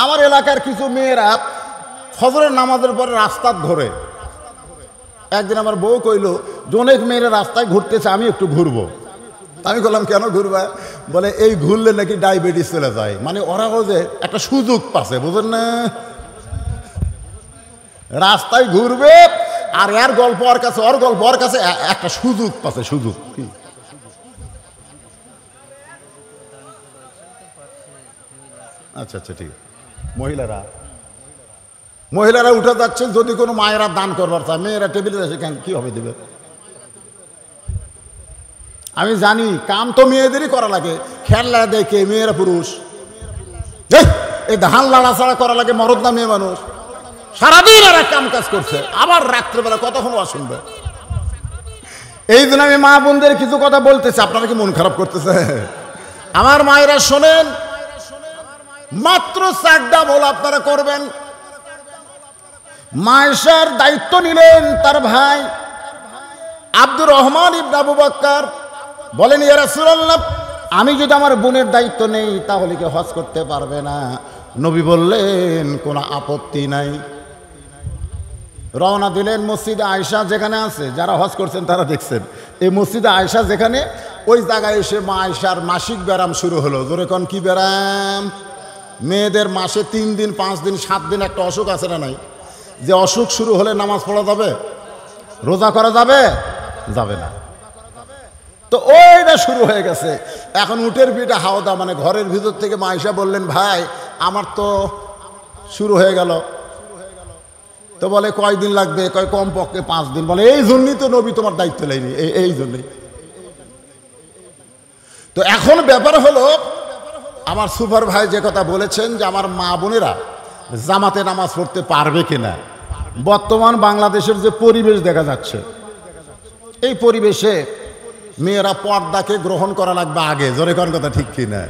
আমার এলাকার কিছু মেয়েরা ফজরের নামাজের পরে রাস্তার ধরে একদিন আমার বউ কইল যে অনেক মেয়েরা রাস্তায় ঘুরতেছে আমি একটু ঘুরবো আমি বললাম কেন ঘুরবা বলে এই ঘুরলে নাকি ডায়াবেটিস চলে যায় মানে ওরাও যে একটা সুযোগ পাচ্ছে বুঝলেন না রাস্তায় ঘুরবে আর এর গল্প ওর কাছে ওর গল্প ওর কাছে একটা সুযোগ পাচ্ছে সুযোগ আচ্ছা আচ্ছা ঠিক আছে মহিলারা মহিলারা উঠে যাচ্ছেন যদি কোনো মায়েরা দান করবার চায় মেয়েরা টেবিলে এসে কেন কী হবে দেবে আমি জানি কাম তো মেয়েদেরই করা লাগে খেলা দেখে মেয়েরা পুরুষ এই ধান লাড়া ছাড়া করা লাগে মরদ না মেয়ে মানুষ সারাদিন এক কাম কাজ করছে আবার রাত্রেবেলা কতক্ষণ অসুবিধা এই জন্য আমি মা বোনদের কিছু কথা বলতেছি আপনারা কি মন খারাপ করতেছে আমার মায়েরা শোনেন মাত্র চারটা ডাবল আপনারা করবেন মায়েশার দায়িত্ব নিলেন তার ভাই আব্দুর রহমান ইবনাবু বাক্কার বলেন ইয়া আমি যদি আমার বোনের দায়িত্ব নেই তাহলে কি হজ করতে পারবে না নবী বললেন কোনো আপত্তি নাই রওনা দিলেন মসজিদে আয়সা যেখানে আছে যারা হজ করছেন তারা দেখছেন এই মসজিদে আয়সা যেখানে ওই জায়গায় এসে মা আয়সার মাসিক ব্যারাম শুরু হলো ধরে কন কি ব্যারাম মেয়েদের মাসে তিন দিন পাঁচ দিন সাত দিন একটা অসুখ আছে না নাই যে অসুখ শুরু হলে নামাজ পড়া যাবে রোজা করা যাবে যাবে না তো ওইটা শুরু হয়ে গেছে এখন উঠের পিঠা হাওদা মানে ঘরের ভিতর থেকে মাইশা বললেন ভাই আমার তো শুরু হয়ে গেল তো বলে কয়দিন লাগবে কয় কম পক্ষে পাঁচ দিন বলে এই জন্যই তো নবী তোমার দায়িত্ব নেয়নি এই জন্যই তো এখন ব্যাপার হলো আমার সুপার ভাই যে কথা বলেছেন যে আমার মা বোনেরা জামাতে নামাজ পড়তে পারবে কিনা বর্তমান বাংলাদেশের যে পরিবেশ দেখা যাচ্ছে এই পরিবেশে মেয়েরা পর্দাকে গ্রহণ করা লাগবে আগে জোরে করার কথা ঠিক কিনা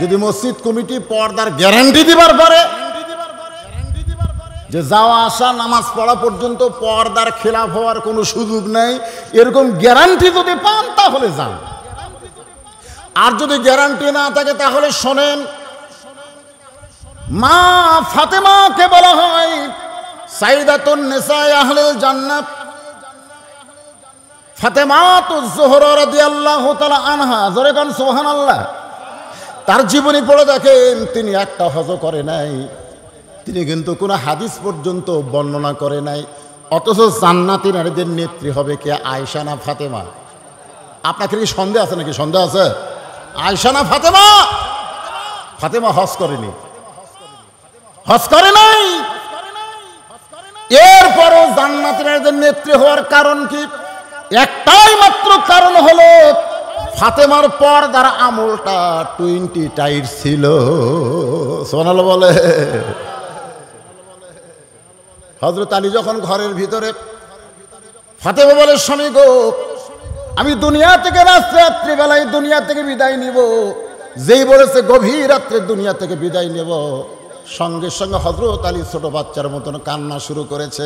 যদি মসজিদ কমিটি পর্দার গ্যারান্টি দিবার পরে যে যাওয়া আসা নামাজ পড়া পর্যন্ত পর্দার খেলাফ হওয়ার কোনো সুযোগ নেই এরকম গ্যারান্টি যদি পান তাহলে যান আর যদি গ্যারান্টি না থাকে তাহলে শোনেন মা ফাতেমাকে বলা হয় সাইদাতুন নিসায় আহলিল জান্নাত আনহা তার জীবনী পড়ে দেখেন তিনি একটা হজ করে নাই তিনি কিন্তু কোনো হাদিস পর্যন্ত বর্ণনা করে নাই অথচ জান্নাতি নারীদের নেত্রী হবে কে আয়সানা না ফাতেমা আপনাকে কি সন্দেহ আছে নাকি সন্দেহ আছে আয়সানা ফাতেমা ফাতেমা হস করেনি হস করে নাই এরপরও জান্নাতের নেত্রী হওয়ার কারণ কি একটাই মাত্র কারণ হলো ফাতেমার পর তার আমলটা টোয়েন্টি টাইট ছিল সোনাল বলে হজরত আলী যখন ঘরের ভিতরে ফাতেমা বলে স্বামী গো আমি দুনিয়া থেকে রাত্রিবেলায় দুনিয়া থেকে বিদায় নিব যেই বলেছে গভীর রাত্রে দুনিয়া থেকে বিদায় নেব সঙ্গে সঙ্গে হজরত আলী ছোট বাচ্চার মতন কান্না শুরু করেছে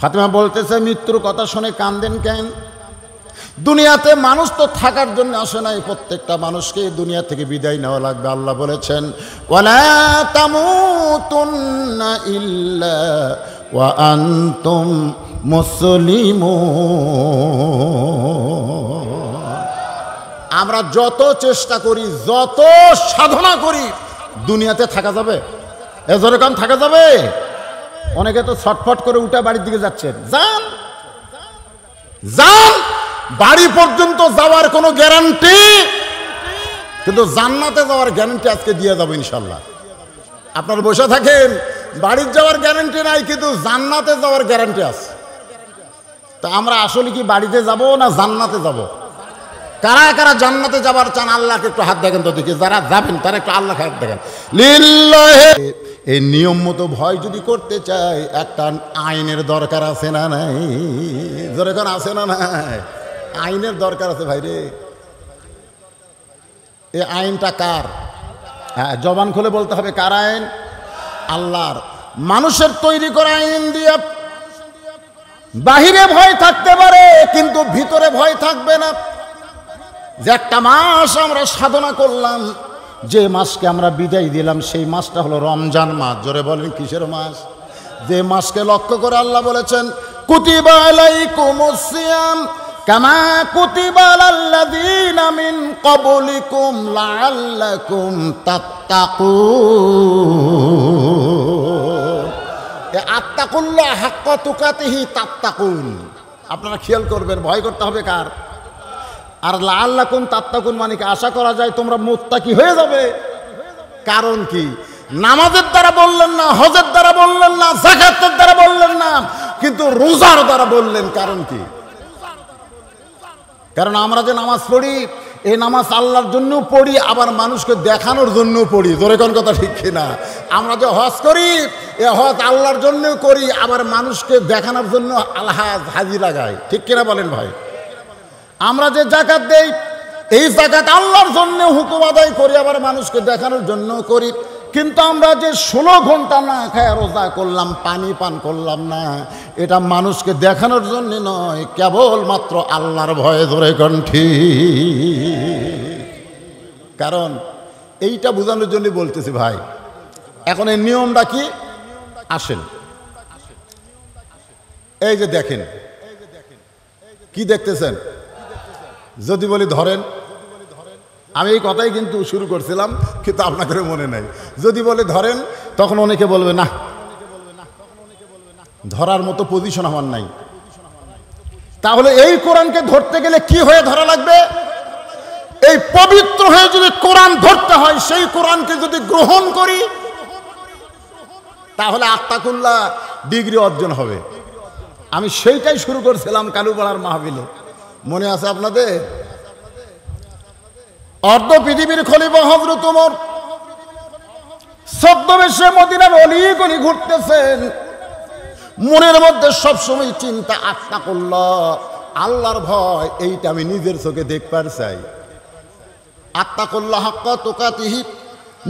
ফাতেমা বলতেছে মৃত্যুর কথা শুনে কান্দেন কেন দুনিয়াতে মানুষ তো থাকার জন্য আসে নাই প্রত্যেকটা মানুষকে দুনিয়া থেকে বিদায় নেওয়া লাগবে আল্লাহ বলেছেন ওয়ালা ইল্লা ওয়া আন্তুম মুসলিম আমরা যত চেষ্টা করি যত সাধনা করি দুনিয়াতে থাকা যাবে এ থাকা যাবে অনেকে তো ছটফট করে উঠে বাড়ির দিকে যাচ্ছেন যান যান বাড়ি পর্যন্ত যাওয়ার কোনো গ্যারান্টি কিন্তু জান্নাতে যাওয়ার গ্যারান্টি আজকে দিয়ে যাবো ইনশাল্লাহ আপনারা বসে থাকেন বাড়ির যাওয়ার গ্যারান্টি নাই কিন্তু জান্নাতে যাওয়ার গ্যারান্টি আছে তা আমরা আসলে কি বাড়িতে যাব না জান্নাতে যাব। কারা কারা জান্নাতে যাবার চান আল্লাহকে একটু হাত দেখেন তো দেখি যারা যাবেন তারা একটু আল্লাহকে হাত দেখেন এই নিয়ম মতো ভয় যদি করতে চাই একটা আইনের দরকার আছে না নাই দরকার আছে না নাই আইনের দরকার আছে ভাইরে এই আইনটা কার হ্যাঁ জবান খুলে বলতে হবে কার আইন আল্লাহর মানুষের তৈরি করা আইন দিয়ে বাহিরে ভয় থাকতে পারে কিন্তু ভিতরে ভয় থাকবে না যে একটা মাস আমরা সাধনা করলাম যে মাসকে আমরা বিদায় দিলাম সেই মাসটা হলো রমজান মাস জোরে বলেন কিসের মাস যে মাসকে লক্ষ্য করে আল্লাহ বলেছেন কুতিবালাই কামা কুতিবাল আমিন কবলিকুম লাল্লাকুম তাত্তাকুম আত্মাকুল্লা হাক্ক তুকাতেহি তাত্তাকুন আপনারা খেয়াল করবেন ভয় করতে হবে কার আর লাল্লাকুন তাত্তাকুন মানে কি আশা করা যায় তোমরা মোত্তা কি হয়ে যাবে কারণ কি নামাজের দ্বারা বললেন না হজের দ্বারা বললেন না জাকাতের দ্বারা বললেন না কিন্তু রোজার দ্বারা বললেন কারণ কি কারণ আমরা যে নামাজ পড়ি এই নামাজ আল্লাহর জন্যও পড়ি আবার মানুষকে দেখানোর জন্যও পড়ি জোরে কোন কথা ঠিক না আমরা যে হজ করি এ হজ আল্লাহর জন্যও করি আবার মানুষকে দেখানোর জন্য আল্লাহ হাজি লাগাই ঠিক কিনা বলেন ভাই আমরা যে জাকাত দেই এই জাকাত আল্লাহর জন্য হুকুম আদায় করি আবার মানুষকে দেখানোর জন্য করি কিন্তু আমরা যে ষোলো ঘন্টা না খায় রোজা করলাম পানি পান করলাম না এটা মানুষকে দেখানোর জন্য নয় কেবলমাত্র আল্লাহর ভয়ে ধরে কণ্ঠি কারণ এইটা বোঝানোর জন্য বলতেছি ভাই এখন এই নিয়মটা কি আসেন এই যে দেখেন কি দেখতেছেন যদি বলি ধরেন আমি এই কথাই কিন্তু শুরু করছিলাম কিন্তু আপনাদের মনে নেই যদি বলে ধরেন তখন অনেকে বলবে না ধরার মতো পজিশন আমার নাই তাহলে এই কোরআনকে ধরতে গেলে কি হয়ে ধরা লাগবে এই পবিত্র হয়ে যদি কোরআন ধরতে হয় সেই কোরআনকে যদি গ্রহণ করি তাহলে আত্মাকুল্লা ডিগ্রি অর্জন হবে আমি সেইটাই শুরু করছিলাম কালুপাড়ার মাহবিলে মনে আছে আপনাদের অর্ধ পৃথিবীর খলিফা হজরত উমর ছদ্মবেশে মদিনার অলি গলি ঘুরতেছেন মনের মধ্যে সবসময় চিন্তা আত্মা করল আল্লাহর ভয় এইটা আমি নিজের চোখে দেখবার চাই আত্মা করল হাক্কা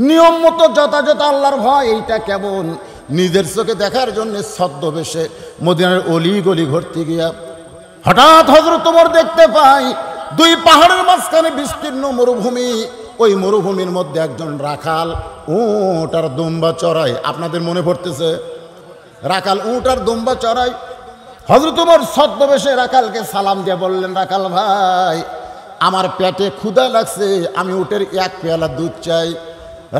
নিয়ম মতো যথাযথ আল্লাহর ভয় এইটা কেমন নিজের চোখে দেখার জন্য ছদ্মবেশে মদিনার অলি গলি ঘুরতে গিয়া হঠাৎ হজরত তোমার দেখতে পাই দুই পাহাড়ের মাঝখানে বিস্তীর্ণ মরুভূমি ওই মরুভূমির মধ্যে একজন রাখাল উঁট আর দুম্বা চড়াই আপনাদের মনে পড়তেছে রাখাল উঁট আর দুম্বা চড়াই হজরত উমর ছদ্মবেশে রাখালকে সালাম দিয়ে বললেন রাখাল ভাই আমার পেটে ক্ষুদা লাগছে আমি উটের এক পেয়ালা দুধ চাই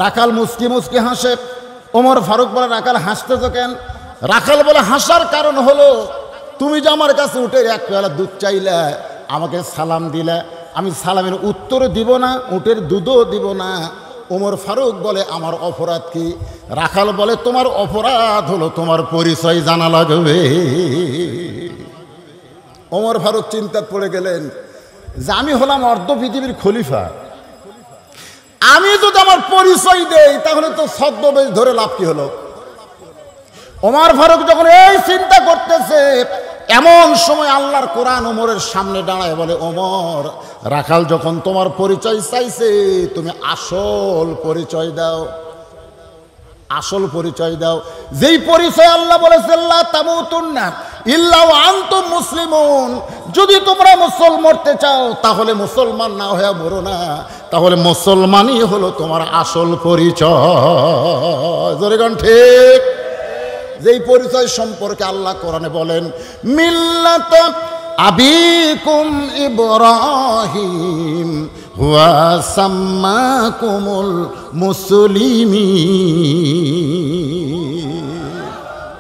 রাখাল মুসকি মুসকি হাসে ওমর ফারুক বলে রাখাল হাসতে তো কেন রাখাল বলে হাসার কারণ হলো তুমি যে আমার কাছে উটের এক পেয়ালা দুধ চাইলে আমাকে সালাম দিলে আমি সালামের উত্তর দিব না উটের দুধও দিব না ওমর ফারুক বলে আমার অপরাধ কি রাখাল বলে তোমার অপরাধ হলো তোমার পরিচয় জানা লাগবে ওমর ফারুক চিন্তা পড়ে গেলেন যে আমি হলাম অর্ধ পৃথিবীর খলিফা আমি যদি আমার পরিচয় দেই তাহলে তো ছদ্মবেশ ধরে লাভ কি হলো ওমর ফারুক যখন এই চিন্তা করতেছে এমন সময় আল্লাহর কোরআন ওমরের সামনে দাঁড়ায় বলে ওমর রাখাল যখন তোমার পরিচয় চাইছে তুমি আসল পরিচয় দাও আসল পরিচয় দাও যেই পরিচয় আল্লাহ বলেছে না ইল্লাও আন্ত মুসলিমুন যদি তোমরা মুসল মরতে চাও তাহলে মুসলমান না হয়ে মরো না তাহলে মুসলমানই হলো তোমার আসল পরিচয় ঠিক যেই পরিচয় সম্পর্কে আল্লাহ কোরআনে বলেন মিল্লাত আবিকুম ইব্রাহিম হুয়া সাম্মাকুমুল মুসলিমি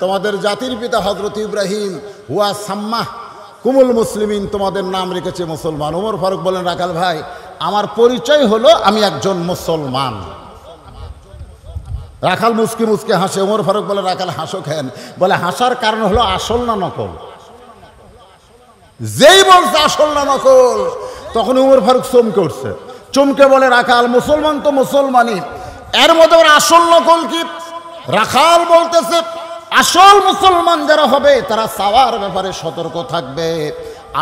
তোমাদের জাতির পিতা হজরত ইব্রাহিম হুয়া সাম্মাহ কুমুল মুসলিমিন তোমাদের নাম রেখেছে মুসলমান ওমর ফারুক বলেন রাখাল ভাই আমার পরিচয় হলো আমি একজন মুসলমান রাখাল মুসকি মুসকি হাসে ওমর ফারুক বলে রাখাল হাসো খেন বলে হাসার কারণ হলো আসল না নকল যেই বলছে আসল না নকল তখন উমর ফারুক চমকে উঠছে চমকে বলে রাখাল মুসলমান তো মুসলমানই এর মধ্যে ওর আসল নকল কি রাখাল বলতেছে আসল মুসলমান যারা হবে তারা সাওয়ার ব্যাপারে সতর্ক থাকবে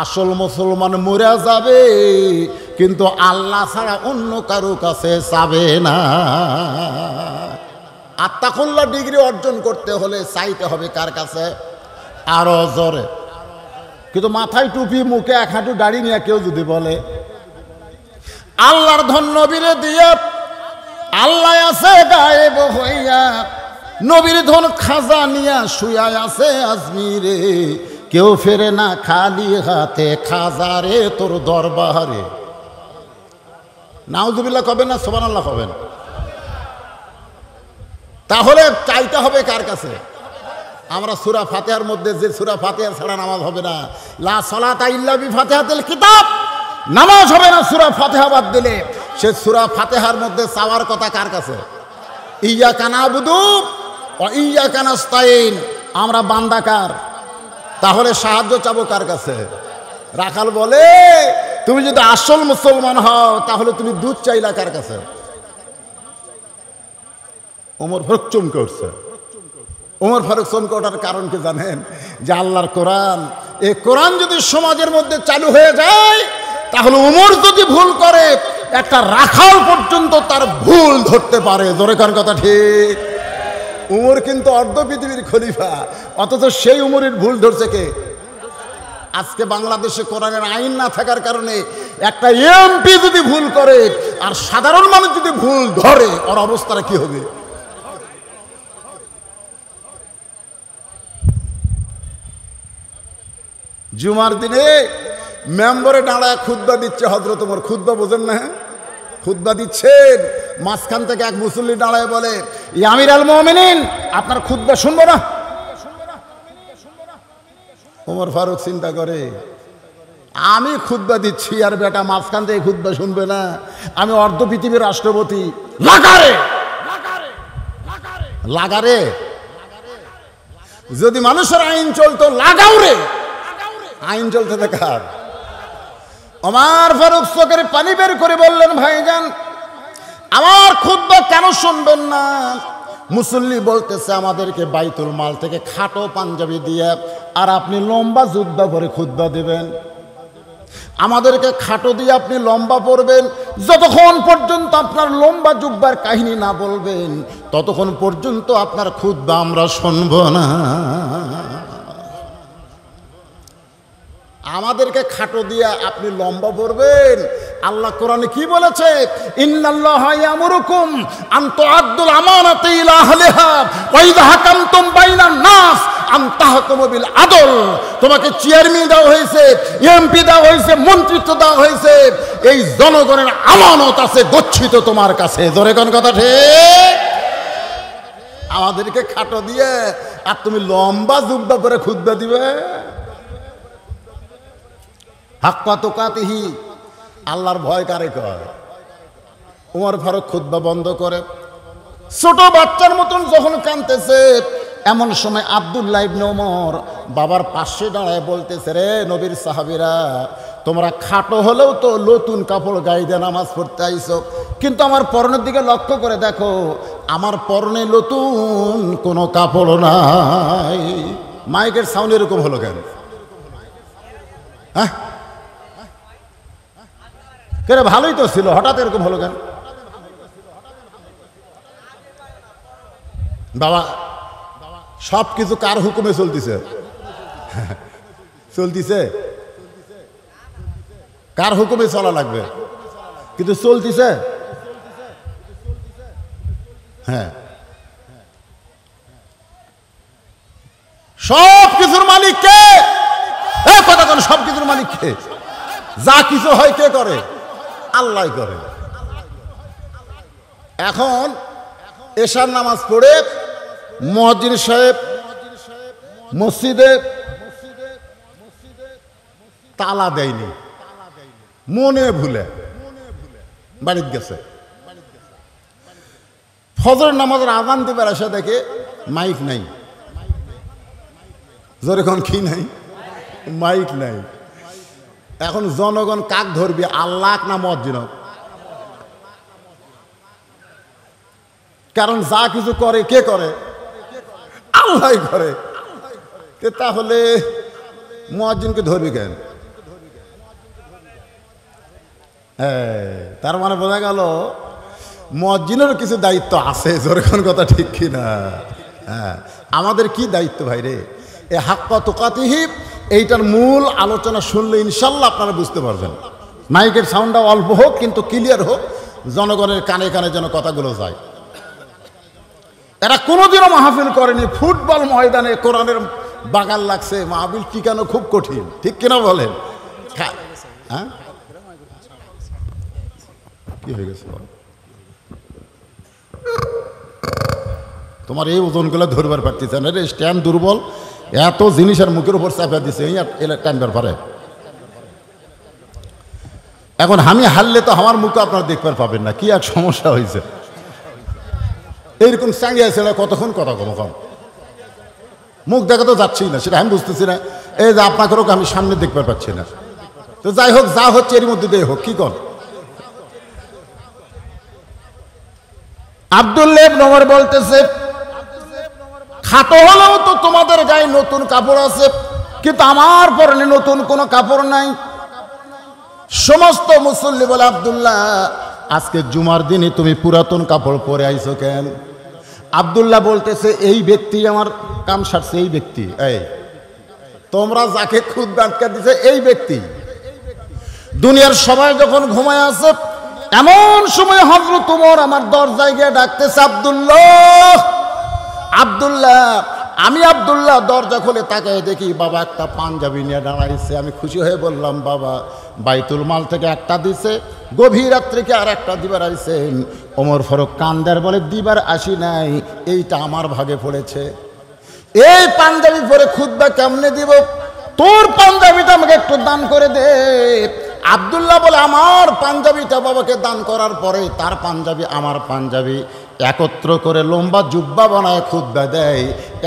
আসল মুসলমান মরে যাবে কিন্তু আল্লাহ ছাড়া অন্য কারো কাছে যাবে না আত্মাকুল্লা ডিগ্রি অর্জন করতে হলে চাইতে হবে কার কাছে আরো জোরে কিন্তু মাথায় টুপি মুখে এক হাঁটু দাঁড়িয়ে নিয়ে কেউ যদি বলে আল্লাহর ধন নবীরে দিয়ে আল্লাহ আছে গায়েব হইয়া নবীর ধন খাজা নিয়া শুয়া আছে আজমিরে কেউ ফেরে না খালি হাতে খাজারে তোর দরবারে নাউজুবিল্লাহ কবেন না সোবান আল্লাহ না তাহলে চাইতে হবে কার কাছে আমরা সুরা ফাতেহার মধ্যে যে সুরা ফাতেহা ছাড়া নামাজ হবে না লা সলাতা ইল্লাবি তেল কিতাব নামাজ হবে না সুরা ফাতেহাবাদ দিলে সে সুরা ফাতেহার মধ্যে চাওয়ার কথা কার কাছে ইয়া কানা বুধু ও ইয়া কানাস্তাইন আমরা বান্দাকার তাহলে সাহায্য চাবো কার কাছে রাখাল বলে তুমি যদি আসল মুসলমান হও তাহলে তুমি দুধ চাইলা কার কাছে ওমর ফারুক চমকে উঠছে ওমর ফারুক চমকে ওঠার কারণ কি জানেন যে আল্লাহর কোরআন এই কোরআন যদি সমাজের মধ্যে চালু হয়ে যায় তাহলে উমর যদি ভুল করে একটা রাখাল পর্যন্ত তার ভুল ধরতে পারে কার কথা ঠিক উমর কিন্তু অর্ধ পৃথিবীর খলিফা অথচ সেই উমরের ভুল ধরছে কে আজকে বাংলাদেশে কোরআনের আইন না থাকার কারণে একটা এমপি যদি ভুল করে আর সাধারণ মানুষ যদি ভুল ধরে ওর অবস্থাটা কি হবে জুমার দিনে মেম্বরে দাঁড়ায় খুদ্া দিচ্ছে হজরত তোমার খুদ্া বোঝেন না হ্যাঁ খুদ্া দিচ্ছেন মাঝখান থেকে এক মুসল্লি দাঁড়ায় বলে ইয়ামির আল মোহামিন আপনার খুদ্া শুনবো না ওমর ফারুক চিন্তা করে আমি খুদ্া দিচ্ছি আর বেটা মাঝখান থেকে খুদ্া শুনবে না আমি অর্ধ পৃথিবীর রাষ্ট্রপতি লাগারে লাগারে যদি মানুষের আইন চলতো লাগাও রে আইন চলতে দেখার আমার ফারুক চোখের পানি বের করে বললেন ভাইজান আমার খুদ্া কেন শুনবেন না মুসল্লি বলতেছে আমাদেরকে বাইতুল মাল থেকে খাটো পাঞ্জাবি দিয়ে আর আপনি লম্বা যুদ্ধ করে খুদ্া দেবেন আমাদেরকে খাটো দিয়ে আপনি লম্বা পড়বেন যতক্ষণ পর্যন্ত আপনার লম্বা জুব্বার কাহিনী না বলবেন ততক্ষণ পর্যন্ত আপনার খুদ্া আমরা শুনব না আমাদেরকে খাটো দিয়ে আপনি লম্বা পড়বেন আল্লাহ কোরআনে কি বলেছে আদল তোমাকে চেয়ারম্যান দেওয়া হয়েছে এমপি দেওয়া হয়েছে মন্ত্রিত্ব দেওয়া হয়েছে এই জনগণের আমানত আছে গচ্ছিত তোমার কাছে জনগণ কথা ঠিক আমাদেরকে খাটো দিয়ে আর তুমি লম্বা জুব্বা করে খুদ্া দিবে হাক্কা আল্লাহর ভয় কারে কয় উমর ফারুক খুদ্া বন্ধ করে ছোট বাচ্চার মতন যখন কানতেছে এমন সময় আবদুল্লাহ ইবনে ওমর বাবার পাশে দাঁড়ায় বলতেছে রে নবীর সাহাবিরা তোমরা খাটো হলেও তো নতুন কাপড় গায়ে দিয়ে নামাজ পড়তে আইছো কিন্তু আমার পরনের দিকে লক্ষ্য করে দেখো আমার পরনে নতুন কোনো কাপড় নাই মাইকের সাউন্ড এরকম হলো কেন হ্যাঁ কেন ভালোই তো ছিল হঠাৎ এরকম হলো কেন বাবা সব কিছু কার হুকুমে চলতেছে চলতেছে কার হুকুমে চলা লাগবে কিন্তু চলতেছে হ্যাঁ সব কিছুর মালিক কে কথা কেন সব কিছুর মালিক কে যা কিছু হয় কে করে আল্লাহ করে এখন এশার নামাজ পড়ে মহাজির সাহেব মসজিদে তালা দেয়নি মনে ভুলে বাড়ির গেছে ফজর নামাজের আগান দিবার আসা দেখে মাইক নাই জোরে কি নাই মাইক নাই এখন জনগণ কাক ধরবে আল্লাহ না মসজিনক কারণ যা কিছু করে কে করে আল্লাহ করে তাহলে মহাজিনকে ধরবি কেন তার মানে বোঝা গেল মহাজিনেরও কিছু দায়িত্ব আছে যখন কথা ঠিক কিনা হ্যাঁ আমাদের কি দায়িত্ব ভাই রে এ হাক্কা তোকাতিহিপ এইটার মূল আলোচনা শুনলে ইনশাল্লাহ আপনারা বুঝতে পারবেন মাইকের সাউন্ডটা অল্প হোক কিন্তু ক্লিয়ার হোক জনগণের কানে কানে যেন কথাগুলো যায় এরা কোনোদিনও মাহফিল করেনি ফুটবল ময়দানে কোরআনের বাগান লাগছে মাহফিল টিকানো খুব কঠিন ঠিক কিনা বলেন হ্যাঁ কি হয়ে গেছে তোমার এই ওজনগুলো ধরবার পারতেছে না রে স্ট্যান্ড দুর্বল এত জিনিসের মুখের উপর চাপিয়ে দিছে টানবার পারে এখন আমি হারলে তো আমার মুখে আপনারা দেখবার পাবেন না কি এক সমস্যা হয়েছে এইরকম চাঙ্গিয়া না কতক্ষণ কথা কম কম মুখ দেখা তো যাচ্ছেই না সেটা আমি বুঝতেছি না এই যে আপনাকেও আমি সামনে দেখবার পাচ্ছি না তো যাই হোক যা হচ্ছে এর মধ্যে দিয়ে হোক কি কর আবদুল্লেব নগর বলতেছে খাটো হলেও তো তোমাদের গায়ে নতুন কাপড় আছে কিন্তু আমার পরনে নতুন কোনো কাপড় নাই সমস্ত মুসল্লি বলে আবদুল্লাহ আজকে জুমার দিনে তুমি পুরাতন কাপড় পরে আইছো কেন আবদুল্লাহ বলতেছে এই ব্যক্তি আমার কাম সারছে এই ব্যক্তি এই তোমরা যাকে খুদ আটকা দিছে এই ব্যক্তি দুনিয়ার সবাই যখন ঘুমায় আছে এমন সময় হজরত তোমার আমার দরজায় গিয়ে ডাকতেছে আবদুল্লাহ আবদুল্লাহ আমি আবদুল্লাহ দরজা খুলে তাকে দেখি বাবা একটা পাঞ্জাবি নিয়ে দাঁড়াইছে আমি খুশি হয়ে বললাম বাবা বাইতুল মাল থেকে একটা দিছে গভীর রাত্রিকে আর একটা দিবার আইসেন ওমর ফরক কান্দার বলে দিবার আসি নাই এইটা আমার ভাগে পড়েছে এই পাঞ্জাবি পরে খুদবা কেমনে দিব তোর পাঞ্জাবিটা আমাকে একটু দান করে দে আবদুল্লাহ বলে আমার পাঞ্জাবিটা বাবাকে দান করার পরে তার পাঞ্জাবি আমার পাঞ্জাবি একত্র করে লম্বা জুব্বা বানায় ক্ষুদ্া দেয়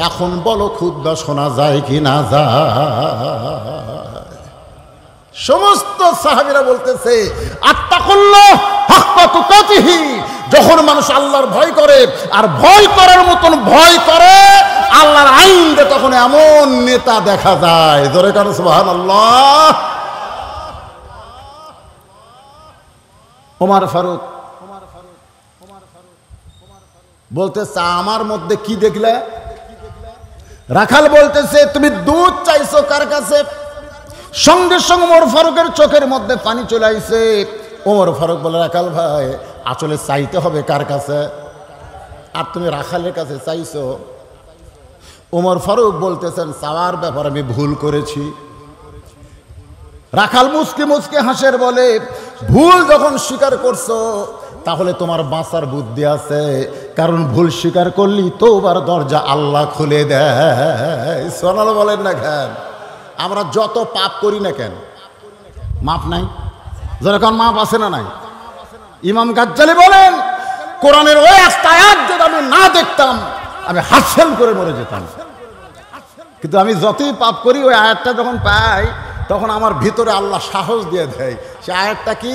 এখন বলো ক্ষুদ্া শোনা যায় কি না যা সমস্ত সাহাবিরা বলতেছে আত্মা করল যখন মানুষ আল্লাহর ভয় করে আর ভয় করার মতন ভয় করে আল্লাহর আইন দে তখন এমন নেতা দেখা যায় ধরে কারণ আল্লাহ ওমার ফারুক বলতেছে আমার মধ্যে কি দেখলে রাখাল বলতেছে তুমি দুধ চাইছো কার কাছে সঙ্গে সঙ্গে ওমর ফারুকের চোখের মধ্যে পানি চলে আইছে ওমর ফারুক বলে রাখাল ভাই আসলে চাইতে হবে কার কাছে আর তুমি রাখালের কাছে চাইছো ওমর ফারুক বলতেছেন চাওয়ার ব্যাপার আমি ভুল করেছি রাখাল মুসকে মুসকে হাসের বলে ভুল যখন স্বীকার করছো তাহলে তোমার বাঁচার বুদ্ধি আছে কারণ ভুল স্বীকার করলি তোবার দরজা আল্লাহ খুলে দেয় সোনাল বলেন না কেন আমরা যত পাপ করি না কেন মাপ নাই যেরকম মাপ আছে না নাই ইমাম গাজ্জালি বলেন কোরআনের ওই আস্তায়াত যদি আমি না দেখতাম আমি হাসেল করে মরে যেতাম কিন্তু আমি যতই পাপ করি ওই আয়াতটা যখন পাই তখন আমার ভিতরে আল্লাহ সাহস দিয়ে দেয় সে আয়াতটা কি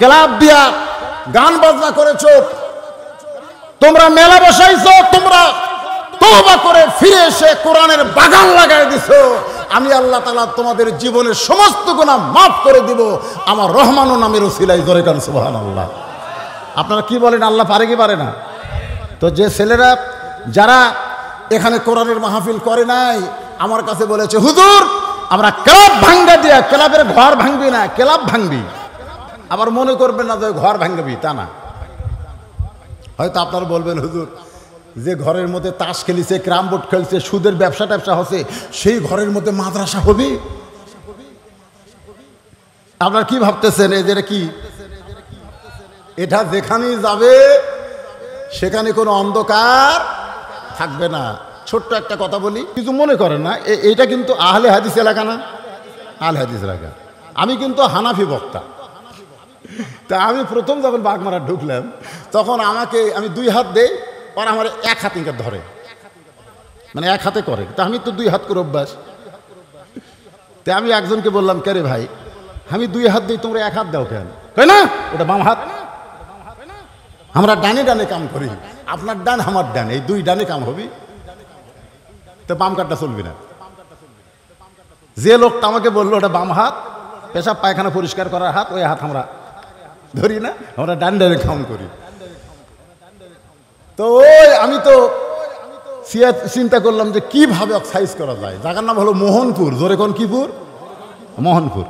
ক্লাব দিয়া গান বাজনা করেছ তোমরা মেলা বসাইছ তোমরা তোবা করে ফিরে এসে কোরআনের বাগান লাগাই দিছ আমি আল্লাহ তালা তোমাদের জীবনের সমস্ত গুণা মাফ করে দিব আমার রহমান নামের সিলাই ধরে কান সুবাহান আল্লাহ আপনারা কি বলেন আল্লাহ পারে কি পারে না তো যে ছেলেরা যারা এখানে কোরআনের মাহফিল করে নাই আমার কাছে বলেছে হুজুর আমরা ক্লাব ভাঙ্গা দিয়া ক্লাবের ঘর ভাঙবি না ক্লাব ভাঙবি আবার মনে করবেন না যে ঘর ভাঙবি তা না হয়তো আপনারা বলবেন হুজুর যে ঘরের মধ্যে তাস খেলিছে বোর্ড খেলছে সুদের ব্যবসা ট্যাবসা হচ্ছে সেই ঘরের মধ্যে মাদ্রাসা হবে আপনারা কি ভাবতেছেন এদের কি এটা যেখানেই যাবে সেখানে কোনো অন্ধকার থাকবে না ছোট্ট একটা কথা বলি কিছু মনে করে না এটা কিন্তু আহলে হাদিস এলাকা না আহলে হাদিস এলাকা আমি কিন্তু হানাফি বক্তা তা আমি প্রথম যখন বাঘ মারা ঢুকলাম তখন আমাকে আমি দুই হাত দেই আর আমার এক হাত ইঙ্কা ধরে মানে এক হাতে করে তা আমি তো দুই হাত করে অভ্যাস তা আমি একজনকে বললাম কে রে ভাই আমি দুই হাত দিই তোমরা এক হাত দাও কেন তাই না ওটা বাম হাত আমরা ডানে ডানে কাম করি আপনার ডান আমার ডান এই দুই ডানে কাম হবি তো বাম কার্ডটা চলবি না যে লোকটা আমাকে বললো ওটা বাম হাত পেশাব পায়খানা পরিষ্কার করার হাত ওই হাত আমরা ধরি না আমরা ডান্ডারে খাম করি তো ওই আমি তো চিন্তা করলাম যে কিভাবে সাইজ করা যায় জায়গার নাম হলো মোহনপুর জোরে কোন কিপুর মোহনপুর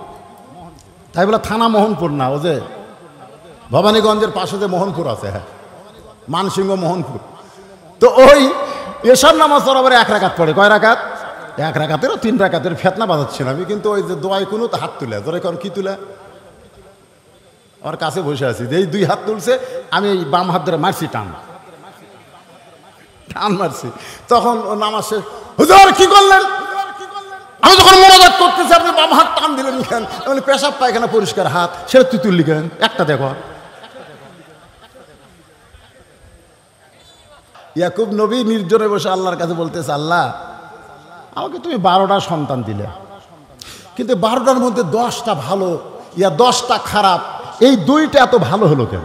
তাই বলে থানা মোহনপুর না ও যে ভবানীগঞ্জের পাশে যে মোহনপুর আছে হ্যাঁ মানসিংহ মোহনপুর তো ওই এসব নামাজ বরাবর এক রাকাত পড়ে কয় রাকাত এক রাকাতেরও তিন রাকাতের ফেতনা বাজাচ্ছিলাম আমি কিন্তু ওই যে দোয়াই কোনো তো হাত তুলে জোরে কোন কি তুলে আমার কাছে বসে আছি যে দুই হাত তুলছে আমি এই বাম হাত ধরে মারছি টান টান মারছি তখন ও নামাজ হুজুর কি করলেন আমি যখন মনোজাত করতেছি আপনি বাম হাত টান দিলেন কেন মানে পেশাব পায়খানা পরিষ্কার হাত সেটা তুই তুললি কেন একটা দেখো ইয়াকুব নবী নির্জনে বসে আল্লাহর কাছে বলতেছে আল্লাহ আমাকে তুমি বারোটা সন্তান দিলে কিন্তু বারোটার মধ্যে দশটা ভালো ইয়া দশটা খারাপ এই দুইটা এত ভালো হলো কেন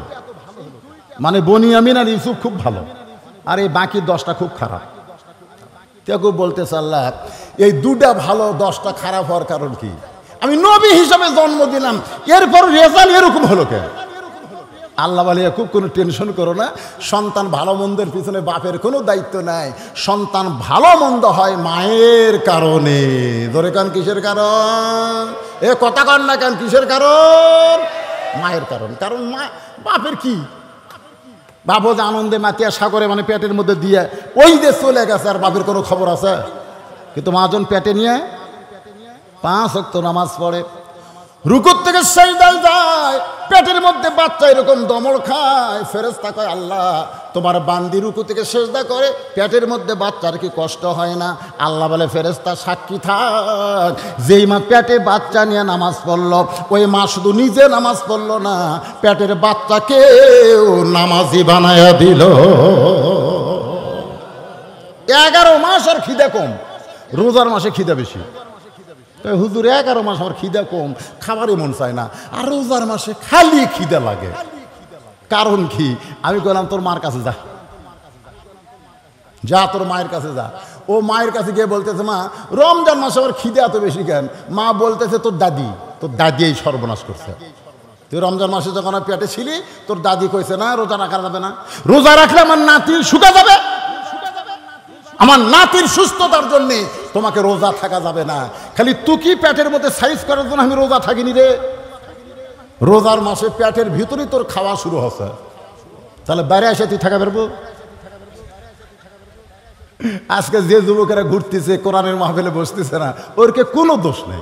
মানে বনিয়ামিন আর ইউসুফ খুব ভালো আর এই বাকি দশটা খুব খারাপ কেউ বলতে চাল্লা এই দুটা ভালো দশটা খারাপ হওয়ার কারণ কি আমি নবী হিসাবে জন্ম দিলাম এরপর রেজাল্ট এরকম হলো কেন আল্লাহ বালিয়া খুব কোনো টেনশন করো না সন্তান ভালো মন্দের পিছনে বাপের কোনো দায়িত্ব নাই সন্তান ভালো মন্দ হয় মায়ের কারণে ধরে কান কিসের কারণ এ কথা কান না কেন কিসের কারণ মায়ের কারণ কারণ মা বাপের কি বাপ যে আনন্দে মাতিয়া সাগরে মানে পেটের মধ্যে দিয়ে ওই যে চলে গেছে আর বাপের কোনো খবর আছে কিন্তু মাজন পেটে নিয়ে পাঁচ অক্ত নামাজ পড়ে রুকুর থেকে সাইদায় যায় পেটের মধ্যে বাচ্চা এরকম দমল খায় ফেরেস্তা কয় আল্লাহ তোমার বান্দি রুকু থেকে সেজদা করে পেটের মধ্যে বাচ্চার কি কষ্ট হয় না আল্লাহ বলে ফেরেস্তা সাক্ষী থাক যেই মা পেটে বাচ্চা নিয়ে নামাজ পড়লো ওই মা শুধু নিজে নামাজ পড়লো না পেটের বাচ্চাকে নামাজি বানায়া দিল এগারো মাস আর খিদে কম রোজার মাসে খিদে বেশি তাই হুজুর এগারো মাস আমার খিদা কম খাবারই মন চায় না আর রোজার মাসে খালি খিদা লাগে কারণ কি আমি গেলাম তোর মার কাছে যা যা তোর মায়ের কাছে যা ও মায়ের কাছে গিয়ে বলতেছে মা রমজান মাসে আমার খিদে এত বেশি কেন মা বলতেছে তোর দাদি তোর দাদি এই সর্বনাশ করছে তুই রমজান মাসে যখন পেটে ছিলি তোর দাদি কইছে না রোজা রাখা যাবে না রোজা রাখলে আমার নাতি শুকা যাবে আমার নাতির সুস্থতার জন্যে তোমাকে রোজা থাকা যাবে না খালি তুকি প্যাটের মধ্যে সাইজ করার জন্য আমি রোজা থাকিনি রে রোজার মাসে প্যাটের ভিতরেই তোর খাওয়া শুরু হচ্ছে তাহলে বাইরে এসে তুই থাকা পারবো আজকে যে যুবকেরা ঘুরতেছে কোরআনের মাহফিলে বসতেছে না ওরকে কোনো দোষ নেই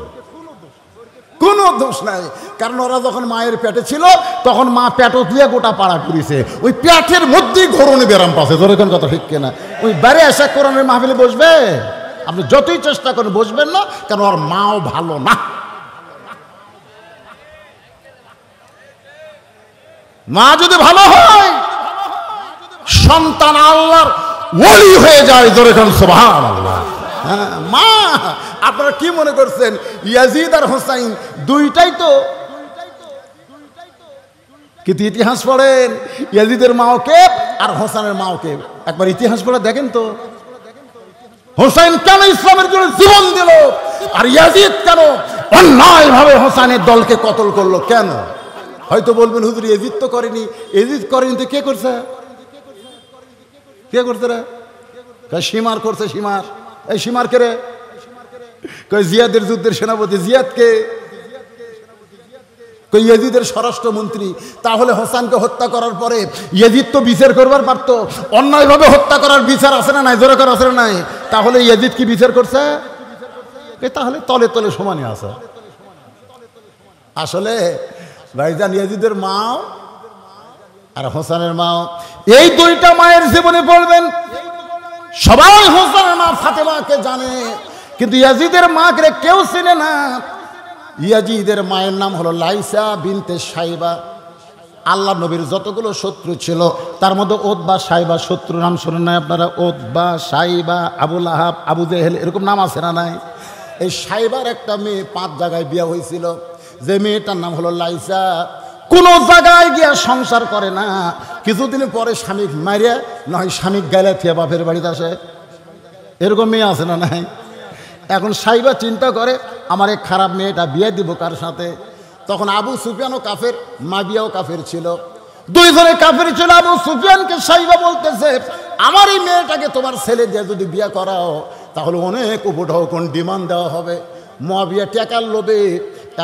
কোনো দোষ নাই কারণ ওরা যখন মায়ের পেটে ছিল তখন মা পেটও দিয়ে গোটা পাড়া করেছে ওই পেটের মধ্যেই ঘরণে বেরাম পাচ্ছে ধরেখন কথা ঠিক কেনা ওই বাইরে এসে কোরআনের মাহবিলে বসবে আপনি যতই চেষ্টা করেন বসবেন না কারণ ওর মাও ভালো না মা যদি ভালো হয় সন্তান আল্লাহর ওলি হয়ে যায় ধরেখন সোভা আল্লাহ হ্যাঁ মা আপনারা কি মনে করছেন ইয়াজিদ আর হোসাইন দুইটাই তো কিন্তু ইতিহাস পড়েন ইয়াজিদের মাও কে আর হোসাইনের মাও কে একবার ইতিহাস পড়ে দেখেন তো হোসাইন কেন ইসলামের জন্য জীবন দিল আর ইয়াজিদ কেন ভাবে হোসাইনের দলকে কতল করলো কেন হয়তো বলবেন হুজুর এজিদ তো করেনি এজিদ করেনি তো কে করছে কে করছে রে সীমার করছে সীমার এই সীমার কেরে কই জিয়াদের যুদ্ধের সেনাপতি জিয়াদকে কই ইয়েজিদের স্বরাষ্ট্রমন্ত্রী তাহলে হোসানকে হত্যা করার পরে ইয়েজিদ তো বিচার করবার পারতো অন্যায়ভাবে হত্যা করার বিচার আছে না নাই জোরে করা আছে না নাই তাহলে ইয়েজিদ কি বিচার করছে তাহলে তলে তলে সমানে আছে আসলে ভাইজান ইয়াজিদের মাও আর হোসানের মাও এই দুইটা মায়ের জীবনে পড়বেন সবাই হোসেনের মা ফাতেমাকে জানে কিন্তু ইয়াজিদের মা মাকে কেউ চিনে না ইয়াজিদের মায়ের নাম হলো লাইসা বিনতে সাইবা আল্লাহ নবীর যতগুলো শত্রু ছিল তার মধ্যে বা সাইবা শত্রু নাম শোনেন নাই আপনারা বা সাইবা আবুল আহাব আবু জেহেল এরকম নাম আছে না নাই এই সাইবার একটা মেয়ে পাঁচ জায়গায় বিয়া হয়েছিল যে মেয়েটার নাম হলো লাইসা কোনো জায়গায় গিয়া সংসার করে না কিছুদিন পরে স্বামী মারিয়া নয় স্বামী গেলে থিয়া বাপের বাড়িতে আসে এরকম মেয়ে আছে না নাই এখন সাইবা চিন্তা করে আমার এক খারাপ মেয়েটা বিয়ে দিব কার সাথে তখন আবু সুফিয়ানও কাফের মাবিয়াও কাফের ছিল দুইজনে কাফের ছিল আবু সুফিয়ানকে সাইবা বলতেছে আমার এই মেয়েটাকে তোমার ছেলে দিয়ে যদি বিয়ে করাও তাহলে অনেক কোন ডিমান্ড দেওয়া হবে মাবিয়া টেকার লোভে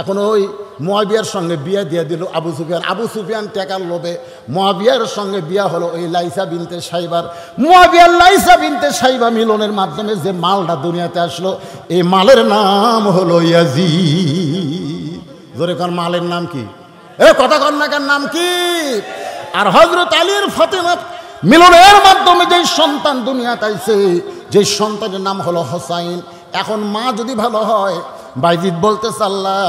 এখন ওই মহাবিয়ার সঙ্গে বিয়ে দিয়ে দিল আবু সুফিয়ান আবু সুফিয়ান টেকার লোভে মহাবিয়ার সঙ্গে বিয়া হলো ওই লাইসা বিনতে সাইবার মহাবিয়ার লাইসা বিনতে সাইবা মিলনের মাধ্যমে যে মালটা দুনিয়াতে আসলো এই মালের নাম হলো ইয়াজি ধরে কর মালের নাম কি এ কথা কন্যাকার নাম কি আর হজরত আলীর ফাতেমা মিলনের মাধ্যমে যেই সন্তান দুনিয়াতে আইছে যেই সন্তানের নাম হলো হোসাইন এখন মা যদি ভালো হয় বাইজিদ বলতেছে আল্লাহ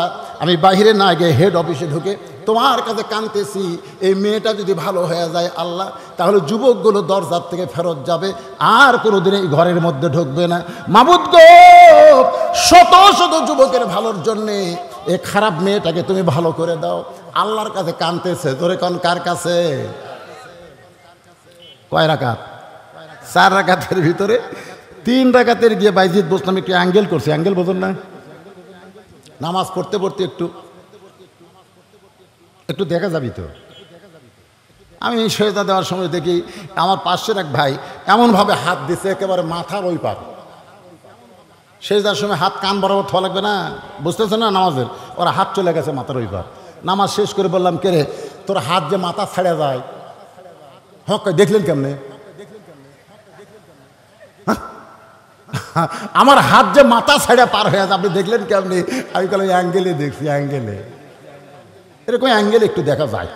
আমি বাহিরে না গিয়ে হেড অফিসে ঢুকে তোমার কাছে কানতেছি এই মেয়েটা যদি ভালো হয়ে যায় আল্লাহ তাহলে যুবকগুলো দরজার থেকে ফেরত যাবে আর কোনো দিন এই ঘরের মধ্যে ঢুকবে না মাবুদ শত শত যুবকের ভালোর জন্যে এ খারাপ মেয়েটাকে তুমি ভালো করে দাও আল্লাহর কাছে কানতেছে তোরে কন কার কাছে কয় রাখাত চার রাখাতের ভিতরে তিন রাকাতের গিয়ে বাইজিদ বসলাম একটু অ্যাঙ্গেল করছি অ্যাঙ্গেল বোঝেন না নামাজ পড়তে পড়তে একটু একটু দেখা যাবি তো আমি সহায়তা দেওয়ার সময় দেখি আমার পাশের এক ভাই এমনভাবে হাত দিছে একেবারে মাথার ওই পাক সেজদার সময় হাত কান বরাবর থা লাগবে না বুঝতেছে না নামাজের ওরা হাত চলে গেছে মাথার ওই পাক নামাজ শেষ করে বললাম কে রে তোর হাত যে মাথা ছেড়ে যায় হক দেখলেন কেমনে (laughs) আমার হাত যে মাথা ছেড়ে পার হয়ে আছে আপনি দেখলেন কেমনি আমি কালো অ্যাঙ্গেলে দেখছি অ্যাঙ্গেলে এরকম অ্যাঙ্গেল একটু দেখা যায়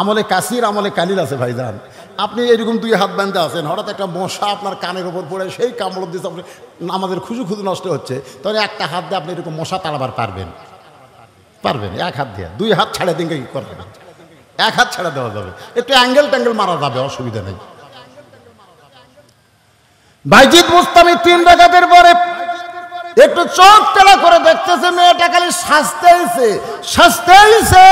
আমলে কাশির আমলে কালির আছে ভাইজান আপনি এরকম দুই হাত বান্ধে আছেন হঠাৎ একটা মশা আপনার কানের ওপর পড়ে সেই কামড় দিয়ে আপনি আমাদের খুঁজু খুঁজু নষ্ট হচ্ছে তবে একটা হাত দিয়ে আপনি এরকম মশা তাড়াবার পারবেন পারবেন এক হাত দিয়ে দুই হাত ছাড়া দিনকে কি করবেন এক হাত ছাড়া দেওয়া যাবে একটু অ্যাঙ্গেল ট্যাঙ্গেল মারা যাবে অসুবিধা নেই বাইজিদ মুস্তামি তিন রেখাতের পরে একটু চোখ তেলা করে দেখতেছে মেয়েটা খালি সাজতেইছে সাজতেইছে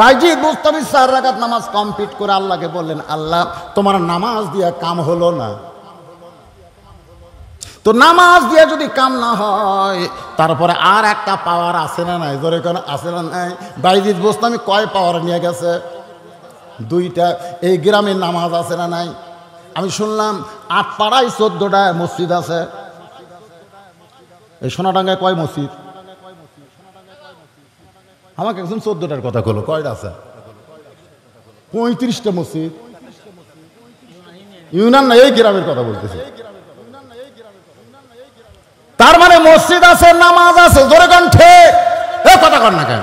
বাইজিদ মুস্তামি চার রাখাত নামাজ কমপ্লিট করে আল্লাহকে বললেন আল্লাহ তোমার নামাজ দিয়া কাম হলো না তো নামাজ দিয়ে যদি কাম না হয় তারপরে আর একটা পাওয়ার আছে না নাই ধরে কেন আছে না নাই বাইজিদ মুস্তামি কয় পাওয়ার নিয়ে গেছে দুইটা এই গ্রামে নামাজ আছে না নাই আমি শুনলাম আট পাড়ায় চোদ্দটায় মসজিদ আছে এই সোনাডাঙ্গায় কয় মসজিদ আমাকে একজন চোদ্দটার কথা হলো কয়টা আছে পঁয়ত্রিশটা মসজিদ ইউনান না এই গ্রামের কথা বলতেছে তার মানে মসজিদ আছে নামাজ আছে জোরে কণ্ঠে এ কথা কর না কেন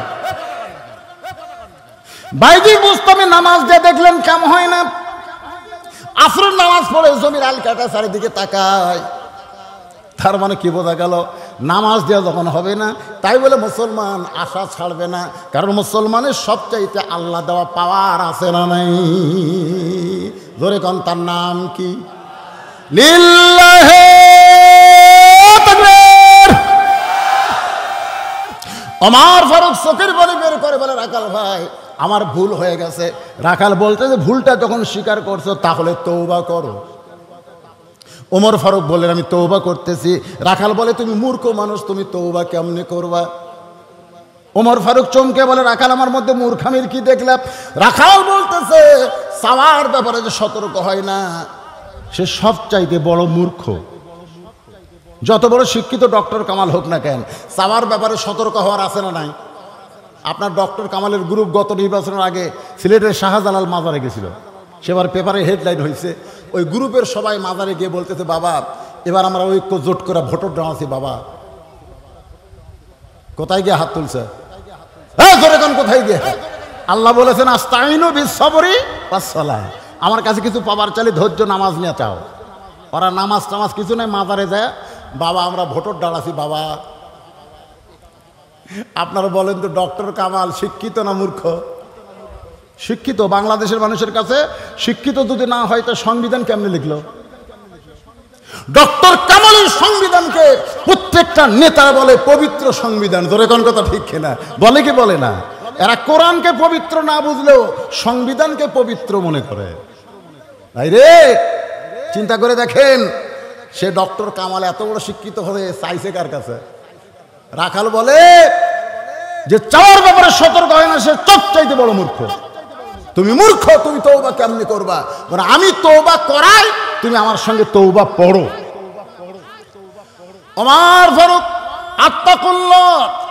বাইজিক আমি নামাজ দিয়ে দেখলেন কেমন হয় না আসরের নামাজ পড়ে জমির আল কাটা চারিদিকে তাকায় তার মানে কি বোঝা গেল নামাজ দেওয়া যখন হবে না তাই বলে মুসলমান আশা ছাড়বে না কারণ মুসলমানের সবচাইতে আল্লাহ দেওয়া পাওয়ার আছে না নাই ধরে কন তার নাম কি আমার ফারুক চোখের বলি বের করে বলে রাখাল ভাই আমার ভুল হয়ে গেছে রাখাল বলতে যে ভুলটা যখন স্বীকার করছো তাহলে তৌবা করো ওমর ফারুক বললেন আমি তৌবা করতেছি রাখাল বলে তুমি মূর্খ মানুষ তুমি তৌবা কেমনে করবা ওমর ফারুক চমকে বলে রাখাল আমার মধ্যে মূর্খামির কি দেখলাম রাখাল বলতেছে সাওয়ার ব্যাপারে যে সতর্ক হয় না সে সব চাইতে বড় মূর্খ যত বড় শিক্ষিত ডক্টর কামাল হোক না কেন সাওয়ার ব্যাপারে সতর্ক হওয়ার আছে না নাই আপনার ডক্টর কামালের গ্রুপ গত নির্বাচনের আগে সিলেটের শাহজালাল মাজারে গেছিল সেবার পেপারে হেডলাইন হয়েছে ওই গ্রুপের সবাই মাজারে গিয়ে বলতেছে বাবা এবার আমরা ঐক্য জোট করে ভোটর ডাঙাছি বাবা কোথায় গিয়ে হাত তুলছে হ্যাঁ কোথায় গিয়ে আল্লাহ বলেছেন আস্তাইনু বিশ্বরি পাঁচসালা আমার কাছে কিছু পাবার চালে ধৈর্য নামাজ নিয়ে চাও ওরা নামাজ টামাজ কিছু নাই মাজারে যায় বাবা আমরা ভোটর আছি বাবা আপনারা বলেন তো ডক্টর কামাল শিক্ষিত না মূর্খ শিক্ষিত বাংলাদেশের মানুষের কাছে শিক্ষিত যদি না হয় তা সংবিধান কেমনে লিখলো ডক্টর কামালের সংবিধানকে প্রত্যেকটা নেতা বলে পবিত্র সংবিধান ধরে কোন কথা ঠিক না বলে কি বলে না এরা কোরআনকে পবিত্র না বুঝলেও সংবিধানকে পবিত্র মনে করে রে চিন্তা করে দেখেন সে ডক্টর কামাল এত বড় শিক্ষিত হয়ে চাইছে কার কাছে রাখাল বলে যে চাওয়ার ব্যাপারে সতর্ক হয় না সে চোখ চাইতে বড় মূর্খ তুমি মূর্খ তুমি তৌবা কেমনি করবা আমি তৌবা করাই তুমি আমার সঙ্গে তৌবা পড়ো আমার আত্মা করল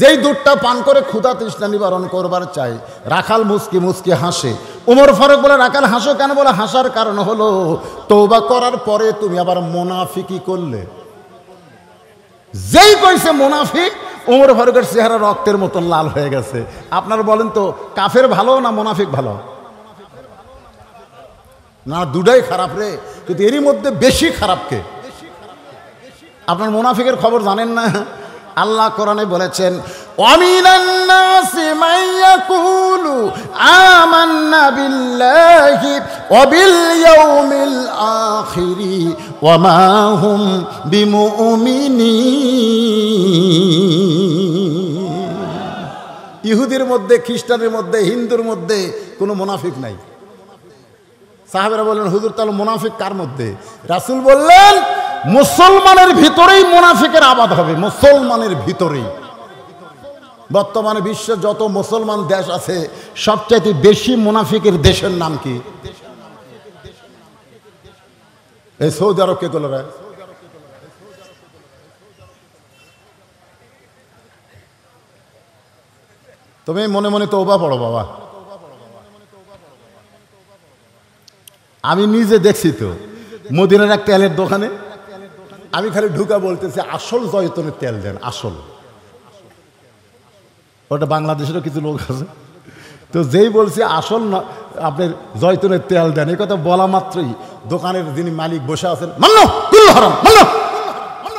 যেই দুধটা পান করে ক্ষুধা তৃষ্ণা নিবারণ করবার চাই রাখাল মুসকি মুসকি হাসে উমর ফারুক বলে রাখাল হাসো কেন বলে হাসার কারণ হলো তৌবা করার পরে তুমি আবার মোনাফিকি করলে যেই কইছে মোনাফিক উমর ফারুকের চেহারা রক্তের মতন লাল হয়ে গেছে আপনার বলেন তো কাফের ভালো না মোনাফিক ভালো না দুটাই খারাপ রে কিন্তু এরই মধ্যে বেশি খারাপকে আপনার মোনাফিকের খবর জানেন না আল্লাহ কোরআনে বলেছেন আমান্না ইহুদির মধ্যে খ্রিস্টানের মধ্যে হিন্দুর মধ্যে কোনো মুনাফিক নাই সাহেবরা বললেন হুজুর তাহলে মুনাফিক কার মধ্যে রাসুল বললেন মুসলমানের ভিতরেই মোনাফিকের আবাদ হবে মুসলমানের ভিতরেই বর্তমানে বিশ্ব যত মুসলমান দেশ আছে সবচাইতে বেশি মুনাফিকের দেশের নাম কি এই সৌদি আরব কে করলো তুমি মনে মনে তৌবা পড়ো বাবা আমি নিজে দেখছি তো মদিনার এক তেলের দোকানে আমি খালি ঢুকা বলতেছি আসল জয়তনের তেল দেন আসল ওটা বাংলাদেশেরও কিছু লোক আছে তো যেই বলছি আসল না আপনি জয়তনের তেল দেন এই কথা বলা মাত্রই দোকানের যিনি মালিক বসে আছেন মান্য কুল্ল হারাম মান্ন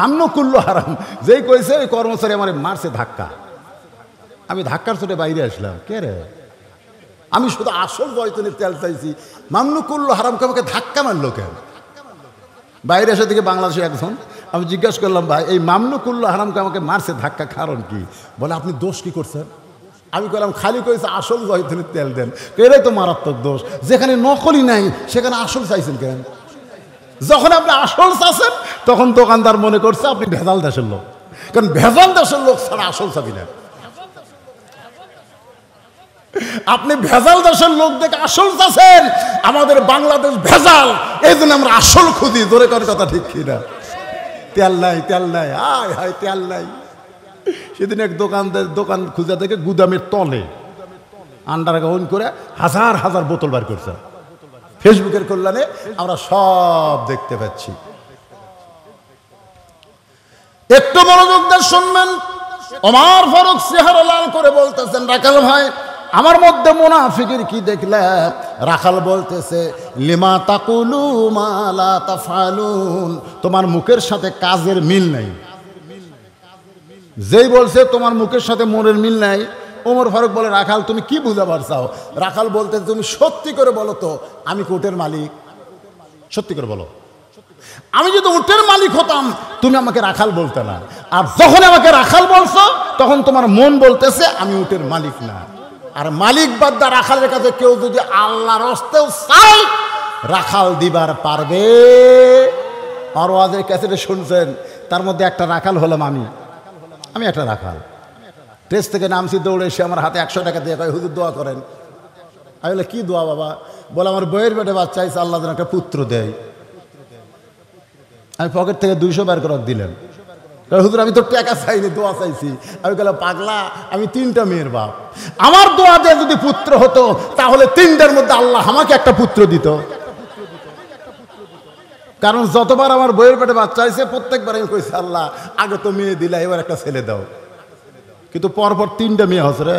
মান্য কুল্ল হারাম যেই কইছে ওই কর্মচারী আমার মারছে ধাক্কা আমি ধাক্কার ছোটে বাইরে আসলাম কে রে আমি শুধু আসল জয়তনের তেল চাইছি মান্য হারাম কে আমাকে ধাক্কা মারলো কেন বাইরে এসে থেকে বাংলাদেশে একজন আমি জিজ্ঞাসা করলাম ভাই এই মামনুকুল্লা হারামকে আমাকে মারছে ধাক্কা কারণ কি বলে আপনি দোষ কি করছেন আমি করলাম খালি করেছে আসল জয়ধনি তেল দেন এরাই তো মারাত্মক দোষ যেখানে নকলই নাই সেখানে আসল চাইছেন কেন যখন আপনি আসল চাচ্ছেন তখন দোকানদার মনে করছে আপনি ভেজাল দেশের লোক কারণ ভেজাল দেশের লোক ছাড়া আসল চাবি না আপনি ভেজাল দেশের লোক দেখে আসল চাচ্ছেন আমাদের বাংলাদেশ ভেজাল এই জন্য আমরা আসল খুঁজি জোরে করার কথা ঠিক কিনা তেল নাই তেল নাই আয় হায় তেল নাই সেদিন এক দোকান দোকান খুঁজে দেখে গুদামের তলে আন্ডারগ্রাউন্ড করে হাজার হাজার বোতল বার করছে ফেসবুকের কল্যাণে আমরা সব দেখতে পাচ্ছি একটু মনোযোগ দিয়ে শুনবেন অমার ফরক সেহারা লাল করে বলতেছেন রাকাল ভাই আমার মধ্যে মোনাফিকের কি দেখলে রাখাল বলতেছে লিমা তাকুলু মালা তাফালুন তোমার মুখের সাথে কাজের মিল নাই যেই বলছে তোমার মুখের সাথে মনের মিল নাই ওমর ফারুক বলে রাখাল তুমি কি বুঝাবার পারছাও রাখাল বলতে তুমি সত্যি করে বলো তো আমি কোটের মালিক সত্যি করে বলো আমি যদি উটের মালিক হতাম তুমি আমাকে রাখাল বলতে না আর যখন আমাকে রাখাল বলছো তখন তোমার মন বলতেছে আমি উটের মালিক না আর মালিক বাদ্দা রাখালের কাছে কেউ যদি আল্লাহ রস্তেও চাই রাখাল দিবার পারবে অরওয়াজের কাছে শুনছেন তার মধ্যে একটা রাখাল হলাম আমি আমি একটা রাখাল টেস্ট থেকে নামছি দৌড়ে এসে আমার হাতে একশো টাকা দিয়ে কয় হুজুর দোয়া করেন আমি বলে কী দোয়া বাবা বলে আমার বইয়ের পেটে বাচ্চা আল্লাহ একটা পুত্র দেয় আমি পকেট থেকে দুইশো বার করে দিলেন হুজুর আমি তো টাকা চাইনি দোয়া চাইছি আমি গেল পাগলা আমি তিনটা মেয়ের বাপ আমার দোয়া দেয় যদি পুত্র হতো তাহলে তিনটার মধ্যে আল্লাহ আমাকে একটা পুত্র দিত কারণ যতবার আমার বইয়ের পেটে বাচ্চা হয়েছে প্রত্যেকবার আমি কইছি আল্লাহ আগে তো মেয়ে দিলা এবার একটা ছেলে দাও কিন্তু পরপর তিনটা মেয়ে হস রে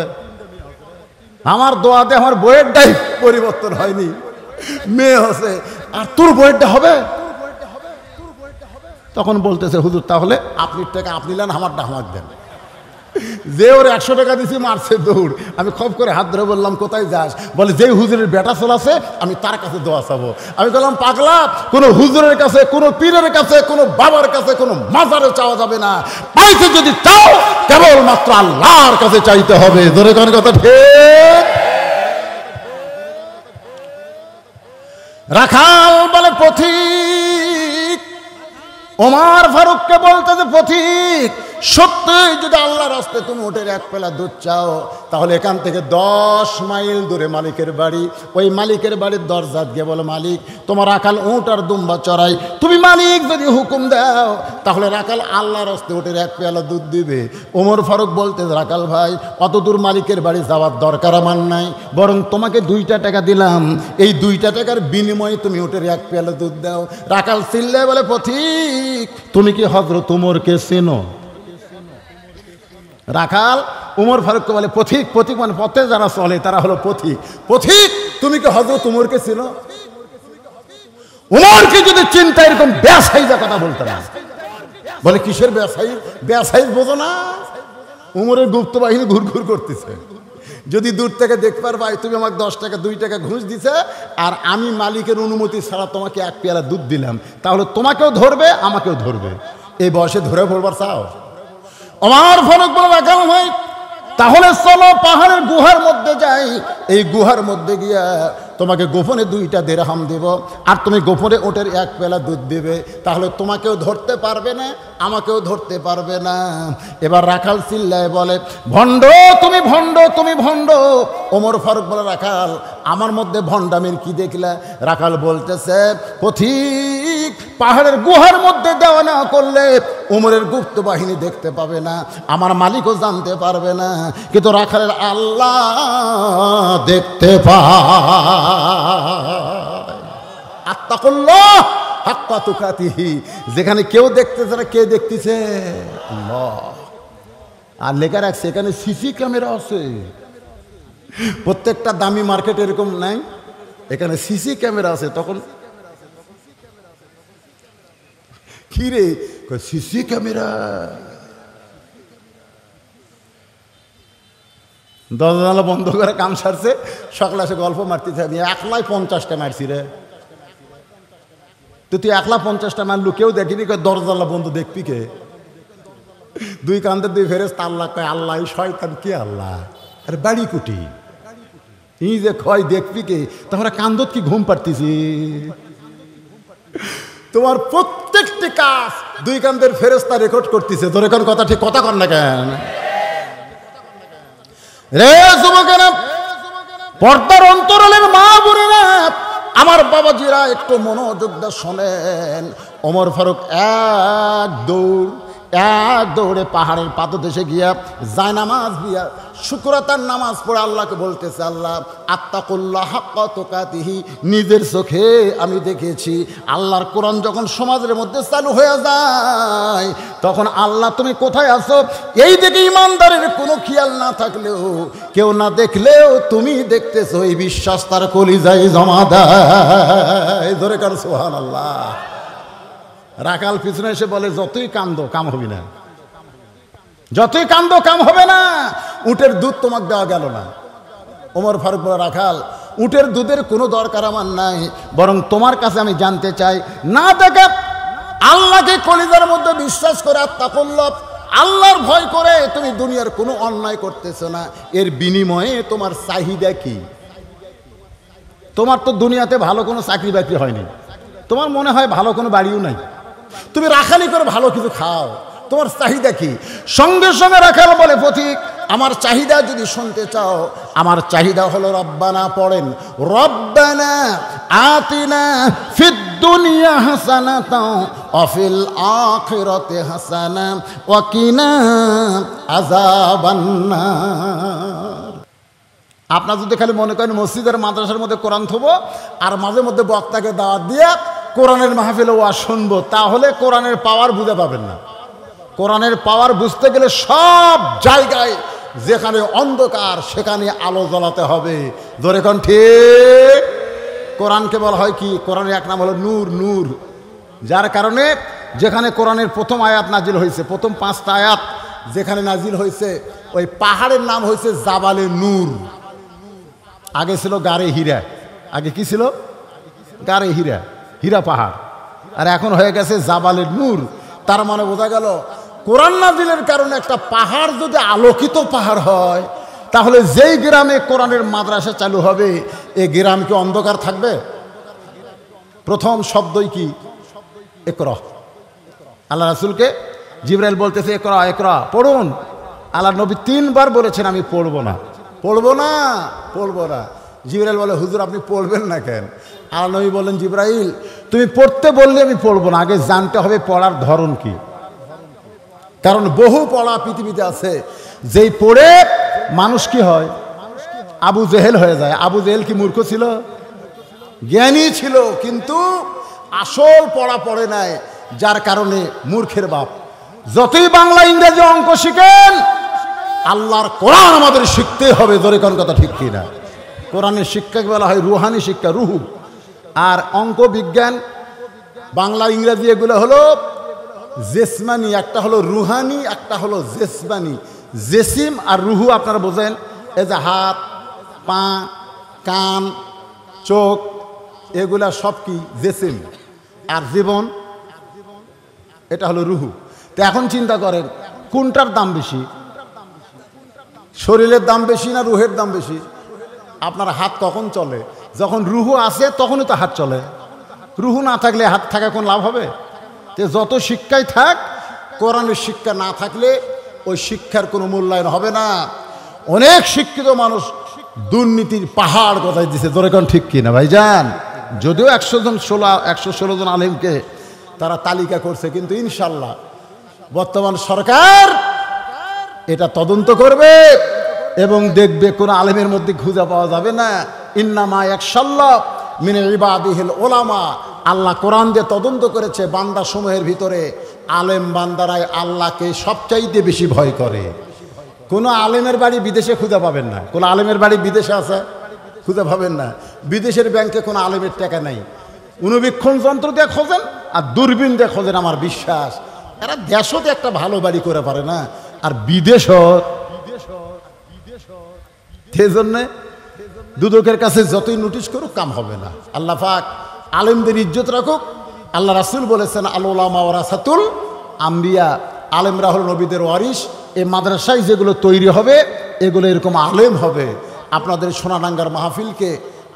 আমার দোয়াতে আমার বইয়েরটাই পরিবর্তন হয়নি মেয়ে হসে আর তোর বইয়েরটা হবে তখন বলতেছে হুজুর তাহলে আপনির টাকা আপনি নেন আমারটা আমার দেন যে ওর একশো টাকা দিছি মারছে দৌড় আমি খপ করে হাত ধরে বললাম কোথায় যাস বলে যেই হুজুরের বেটা চলাছে আমি তার কাছে দোয়া চাবো আমি বললাম পাগলা কোনো হুজুরের কাছে কোনো পীরের কাছে কোনো বাবার কাছে কোনো মাজারে চাওয়া যাবে না পাইতে যদি চাও কেবলমাত্র আল্লাহর কাছে চাইতে হবে ধরে কোন কথা ঠিক রাখাল বলে পথিক ওমার ফারুককে যে পথিক সত্যই যদি আল্লাহ রাস্তায় তুমি ওটের এক পেলা দুধ চাও তাহলে এখান থেকে দশ মাইল দূরে মালিকের বাড়ি ওই মালিকের বাড়ির দরজা গিয়ে বলো মালিক তোমার আকাল উঁট আর দুম্বা চড়াই তুমি মালিক যদি হুকুম দাও তাহলে রাকাল আল্লাহ রাস্তে ওটের এক পেয়ালা দুধ দিবে ওমর ফারুক বলতে রাকাল ভাই অত দূর মালিকের বাড়ি যাওয়ার দরকার আমার নাই বরং তোমাকে দুইটা টাকা দিলাম এই দুইটা টাকার বিনিময়ে তুমি ওটের এক পেলা দুধ দাও রাকাল চিল্লে বলে পথিক তুমি কি হজরত ওমরকে চেনো রাখাল উমর ফারুককে বলে পথিক পথিক মানে পথে যারা চলে তারা হলো পথিক পথিক তুমি কি হজরত উমরকে ছিল উমরকে যদি চিন্তা এরকম ব্যাসাইজা কথা বলতে না বলে কিসের ব্যাসাইজ ব্যাসাইজ বোঝো না উমরের গুপ্ত বাহিনী ঘুর ঘুর করতেছে যদি দূর থেকে পার ভাই তুমি আমাকে দশ টাকা দুই টাকা ঘুষ দিছে আর আমি মালিকের অনুমতি ছাড়া তোমাকে এক পেয়ালা দুধ দিলাম তাহলে তোমাকেও ধরবে আমাকেও ধরবে এই বয়সে ধরে পড়বার চাও আমার ফরক বলে রাখা ভাই তাহলে চলো পাহাড়ের গুহার মধ্যে যাই এই গুহার মধ্যে গিয়া তোমাকে গোপনে দুইটা দেড়হাম দেব আর তুমি গোপনে ওটের এক পেলা দুধ দেবে তাহলে তোমাকেও ধরতে পারবে না আমাকেও ধরতে পারবে না এবার রাখাল চিল্লায় বলে ভণ্ড তুমি ভণ্ড তুমি ভণ্ড ওমর ফারুক বলে রাখাল আমার মধ্যে ভণ্ডামির কি দেখলে রাখাল বলতেছে পথিক পাহাড়ের গুহার মধ্যে দেওয়া না করলে উমরের গুপ্ত বাহিনী দেখতে পাবে না আমার মালিকও জানতে পারবে না কিন্তু রাখালের আল্লাহ দেখতে পায় আত্মা করল হাক্কা তুকাতিহি যেখানে কেউ দেখতেছে না কে দেখতেছে আর লেখা রাখছে এখানে সিসি ক্যামেরা আছে প্রত্যেকটা দামি মার্কেট এরকম নাই এখানে সিসি ক্যামেরা আছে তখন কি রে সিসি ক্যামেরা দরজালা বন্ধ করে কাম সারছে সকালে এসে গল্প মারতে থাকি একলাই পঞ্চাশটা মারছি রে তো তুই একলা পঞ্চাশটা মারলু কেউ দেখিনি দরজালা বন্ধু দেখবি কে দুই কান্দের দুই ফেরেস তাল্লা কয় আল্লাহ শয়তান কে আল্লাহ আরে বাড়ি কুটি ই যে ক্ষয় দেখবি কে তোমরা কান্দত কি ঘুম পারতেছি তোমার প্রত্যেকটি কাজ দুই কান্দের ফেরস্তা রেকর্ড করতেছে তোর এখন কথা ঠিক কথা কর না কেন রে যুবকেরা পর্দার অন্তরালের মা বলে আমার বাবাজিরা একটু দা শোনেন অমর ফারুক এক দৌড় এক দৌড়ে পাহাড়ের পাদদেশে গিয়া যায় নামাজ দিয়া শুক্রতার নামাজ পড়ে আল্লাহকে বলতেছে আল্লাহ আত্মা হাক্কা তোকাতিহি নিজের চোখে আমি দেখেছি আল্লাহর কোরআন যখন সমাজের মধ্যে চালু হয়ে যায় তখন আল্লাহ তুমি কোথায় আসো এই দিকে ইমানদারের কোনো খেয়াল না থাকলেও কেউ না দেখলেও তুমি দেখতেছো এই বিশ্বাস তার কলিজায় জমা দেয় ধরে কার সোহান আল্লাহ রাখাল পিছনে এসে বলে যতই কান্দ কাম হবি না যতই কান্দ কাম হবে না উটের দুধ তোমাকে দেওয়া গেল না ওমর ফারুক রাখাল উটের দুধের কোনো দরকার আমার নাই বরং তোমার কাছে আমি জানতে চাই না দেখে আল্লাহকে কলিজার মধ্যে বিশ্বাস করে আত্মা আল্লাহর ভয় করে তুমি দুনিয়ার কোনো অন্যায় করতেছ না এর বিনিময়ে তোমার চাহিদা কি তোমার তো দুনিয়াতে ভালো কোনো চাকরি বাকরি হয়নি তোমার মনে হয় ভালো কোনো বাড়িও নাই তুমি রাখালি করে ভালো কিছু খাও তোমার চাহিদা কি সঙ্গে সঙ্গে রাখাল বলে পথিক আমার চাহিদা যদি শুনতে চাও আমার চাহিদা হলো রব্বানা পড়েন রব্বানা আতিনা ফিদ দুনিয়া হাসানা তাও অফিল আখিরতে হাসানা ওয়াকিনা আজাবান্না আপনার যদি খালি মনে করেন মসজিদের মাদ্রাসার মধ্যে কোরআন থবো আর মাঝে মধ্যে বক্তাকে দাওয়াত দিয়ে কোরআনের মাহফিলে ওয়া শুনবো তাহলে কোরআনের পাওয়ার বুঝে পাবেন না কোরআনের পাওয়ার বুঝতে গেলে সব জায়গায় যেখানে অন্ধকার সেখানে আলো জ্বলাতে হবে ধরে কণ্ঠে কোরআনকে বলা হয় কি কোরআনের এক নাম হলো নূর নূর যার কারণে যেখানে কোরআনের প্রথম আয়াত নাজিল হয়েছে প্রথম পাঁচটা আয়াত যেখানে নাজিল হয়েছে ওই পাহাড়ের নাম হয়েছে জাবালে নূর আগে ছিল গাড়ে হীরা আগে কি ছিল গাড়ে হীরা হীরা পাহাড় আর এখন হয়ে গেছে জাবালের নূর তার মানে বোঝা গেল কোরআন নাজিলের কারণে একটা পাহাড় যদি আলোকিত পাহাড় হয় তাহলে যেই গ্রামে কোরআনের মাদ্রাসা চালু হবে এ গ্রাম কি অন্ধকার থাকবে প্রথম শব্দই কি একর আল্লাহ রাসুলকে জিব্রাইল বলতেছে একরা একরা পড়ুন আল্লাহ নবী তিনবার বলেছেন আমি পড়বো না পড়বো না পড়বো না জিব্রাইল বলে হুজুর আপনি পড়বেন না কেন নবী বলেন জিব্রাইল তুমি পড়তে বললে আমি পড়বো না আগে জানতে হবে পড়ার ধরন কি কারণ বহু পড়া পৃথিবীতে আছে যেই পড়ে মানুষ কি হয় আবু জেহেল হয়ে যায় আবু জেহেল কি মূর্খ ছিল জ্ঞানী ছিল কিন্তু আসল পড়া পড়ে নাই যার কারণে মূর্খের বাপ যতই বাংলা ইংরেজি অঙ্ক শিখেন আল্লাহর কোরআন আমাদের শিখতে হবে কোন কথা ঠিক কিনা কোরআনের শিক্ষাকে বলা হয় রুহানি শিক্ষা রুহু আর অঙ্ক বিজ্ঞান বাংলা ইংরাজি এগুলো হলো জেসমানি একটা হলো রুহানি একটা হলো জেসমানি জেসিম আর রুহু আপনারা বোঝেন এ যে হাত পা কান চোখ এগুলা সব কি জেসিম আর জীবন এটা হলো রুহু তো এখন চিন্তা করেন কোনটার দাম বেশি শরীরের দাম বেশি না রুহের দাম বেশি আপনার হাত কখন চলে যখন রুহু আছে তখনই তো হাত চলে রুহু না থাকলে হাত থাকা কোন লাভ হবে তে যত শিক্ষাই থাক কোরআনের শিক্ষা না থাকলে ওই শিক্ষার কোনো মূল্যায়ন হবে না অনেক শিক্ষিত মানুষ দুর্নীতির পাহাড় গজায় দিছে এখন ঠিক কিনা ভাই যান যদিও একশো জন ষোলো একশো ষোলো জন আলিমকে তারা তালিকা করছে কিন্তু ইনশাল্লাহ বর্তমান সরকার এটা তদন্ত করবে এবং দেখবে কোনো আলেমের মধ্যে খুঁজে পাওয়া যাবে না ইন্নামা এক সল্লভ মিনে ইবাদিহিল ওলামা আল্লাহ কোরআন দিয়ে তদন্ত করেছে বান্দা সমূহের ভিতরে আলেম বান্দারাই আল্লাহকে সবচাইতে বেশি ভয় করে কোনো আলেমের বাড়ি বিদেশে খুঁজে পাবেন না কোনো আলেমের বাড়ি বিদেশে আছে খুঁজে পাবেন না বিদেশের ব্যাংকে কোনো আলেমের টাকা নাই অনুবীক্ষণ যন্ত্র দিয়ে খোঁজেন আর দূরবীন দিয়ে খোঁজেন আমার বিশ্বাস এরা দেশতে একটা ভালো বাড়ি করে পারে না আর বিদেশও সেই জন্যে দুদকের কাছে যতই নোটিশ করুক কাম হবে না আল্লাহ ফাক আলেমদের ইজ্জত রাখুক আল্লাহ রাসুল বলেছেন আলোলামা ওরাসাতুল আম্বিয়া আলেম রাহুল নবীদের ওয়ারিস এই মাদ্রাসায় যেগুলো তৈরি হবে এগুলো এরকম আলেম হবে আপনাদের সোনাডাঙ্গার মাহফিলকে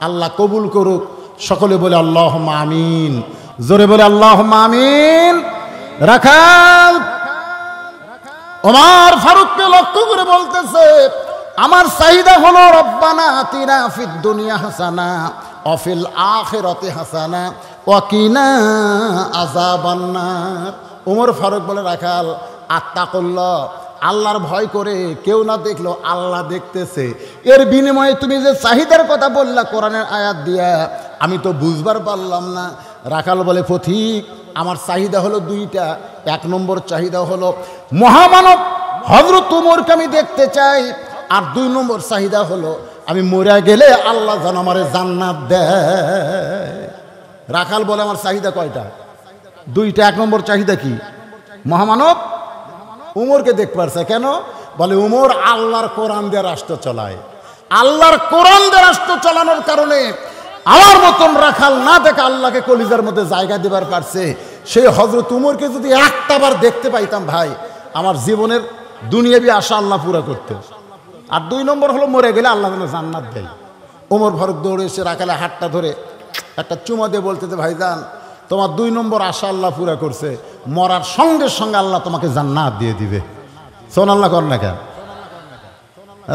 আল্লাহ কবুল করুক সকলে বলে আল্লাহ মামিন জোরে বলে আল্লাহ মামিন রাখাল ওমার ফারুককে লক্ষ্য করে বলতেছে আমার চাহিদা হলো রব্বানা আতিনা ফির দুনিয়া হাসানা অফিল আখেরতে হাসানা ওয়াকিনা আজাবান্না ওমর ফারুক বলে রাখাল আত্মা করল আল্লাহর ভয় করে কেউ না দেখলো আল্লাহ দেখতেছে এর বিনিময়ে তুমি যে চাহিদার কথা বললা কোরআনের আয়াত দিয়া আমি তো বুঝবার পারলাম না রাখাল বলে পথিক আমার চাহিদা হলো দুইটা এক নম্বর চাহিদা হলো মহামানব হজরত উমরকে আমি দেখতে চাই আর দুই নম্বর চাহিদা হলো আমি মরে গেলে আল্লাহ যেন আমারে জান্নাত দেয় রাখাল বলে আমার চাহিদা কয়টা দুইটা এক নম্বর চাহিদা কি মহামানব উমরকে দেখতে পারছে কেন বলে উমর আল্লাহর কোরআন দিয়ে রাষ্ট্র চলায় আল্লাহর কোরআন দিয়ে রাষ্ট্র চালানোর কারণে আমার মতন রাখাল না দেখা আল্লাহকে কলিজার মধ্যে জায়গা দেবার পারছে সেই হজরত উমরকে যদি একটাবার দেখতে পাইতাম ভাই আমার জীবনের দুনিয়াবি আশা আল্লাহ পুরা করতে আর দুই নম্বর হলো মরে গেলে আল্লাহ যেন জান্নাত দেয় ওমর ফারুক দৌড়ে এসে রাখালে হাতটা ধরে একটা চুমা দিয়ে বলতে যে ভাইজান তোমার দুই নম্বর আশা আল্লাহ পুরা করছে মরার সঙ্গে সঙ্গে আল্লাহ তোমাকে জান্নাত দিয়ে দিবে সোন আল্লাহ কর না কেন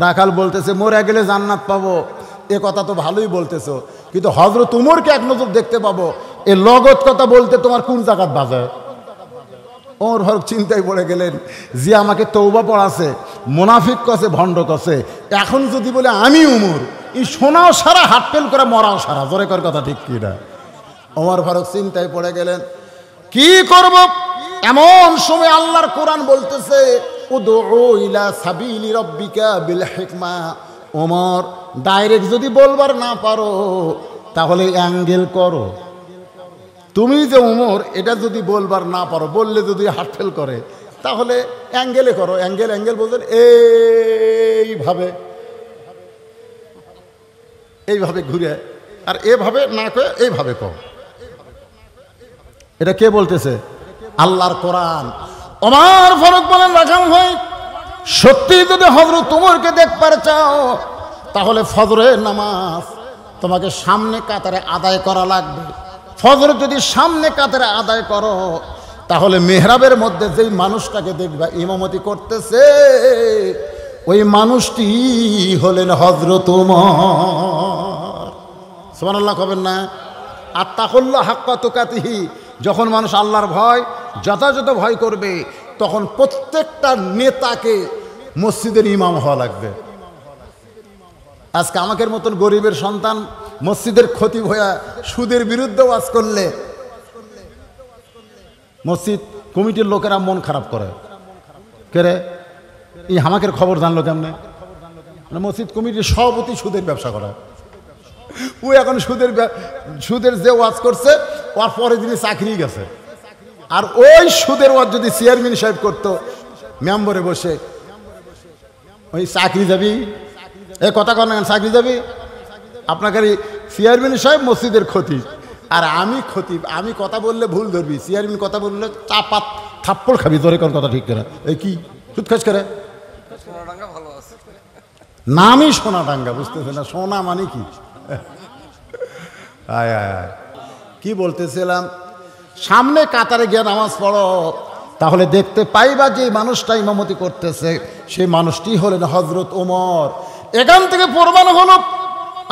রাখাল বলতেছে মরে গেলে জান্নাত পাবো এ কথা তো ভালোই বলতেছো কিন্তু হজরত উমরকে এক নজর দেখতে পাবো এ লগত কথা বলতে তোমার কোন জায়গাত বাজায় ওর হর চিন্তায় পড়ে গেলেন যে আমাকে তৌবা পড়াছে মোনাফিক কছে ভণ্ড কছে এখন যদি বলে আমি উমর এই সোনাও সারা হাট পেল করে মরাও সারা জোরে কর কথা ঠিক কিনা ওমর ফারুক চিন্তায় পড়ে গেলেন কি করব এমন সময় আল্লাহর কোরআন বলতেছে ওমর ডাইরেক্ট যদি বলবার না পারো তাহলে অ্যাঙ্গেল করো তুমি যে উমর এটা যদি বলবার না পারো বললে যদি হার্টফেল করে তাহলে অ্যাঙ্গেলে করো অ্যাঙ্গেল অ্যাঙ্গেল বলছেন এইভাবে এইভাবে ঘুরে আর এভাবে না করে এইভাবে কম এটা কে বলতেছে আল্লাহর কোরআন আমার ফরক বলেন রাখাম ভাই সত্যি যদি হজরত তোমারকে দেখবার চাও তাহলে ফজরের নামাজ তোমাকে সামনে কাতারে আদায় করা লাগবে ফজর যদি সামনে কাতারে আদায় করো তাহলে মেহরাবের মধ্যে যেই মানুষটাকে দেখবা ইমামতি করতেছে ওই মানুষটি হলেন হজরত সোমান্লাহ কবেন না আর তাহল হাক্কা যখন মানুষ আল্লাহর ভয় যথাযথ ভয় করবে তখন প্রত্যেকটা নেতাকে মসজিদের ইমাম হওয়া লাগবে আজকে আমাকের মতন গরিবের সন্তান মসজিদের ক্ষতি হয়ে সুদের বিরুদ্ধে ওয়াজ করলে মসজিদ কমিটির লোকেরা মন খারাপ করে কেরে এই আমাকের খবর জানলো কেমনে মানে মসজিদ কমিটির সভাপতি সুদের ব্যবসা করে ও এখন সুদের সুদের যে ওয়াজ করছে ওর পরে তিনি চাকরি গেছে আর ওই সুদের ওয়াজ যদি চেয়ারম্যান সাহেব করতো মেম্বরে বসে ওই চাকরি যাবি এ কথা কেন চাকরি যাবি আপনাকে চেয়ারম্যান সাহেব মসজিদের ক্ষতি আর আমি ক্ষতি আমি কথা বললে ভুল ধরবি চেয়ারম্যান কথা বললে চাপা থাপ্পড় খাবি তোর কোন কথা ঠিক করে এই কি সুৎখাস করে নামই সোনা ডাঙ্গা বুঝতেছে না সোনা মানে কি আয় আয় কি বলতেছিলাম সামনে কাতারে গিয়ে নামাজ পড়ো তাহলে দেখতে পাইবা যে মানুষটা ইমামতি করতেছে সেই মানুষটি হলেন হজরত ওমর এখান থেকে প্রমাণ হল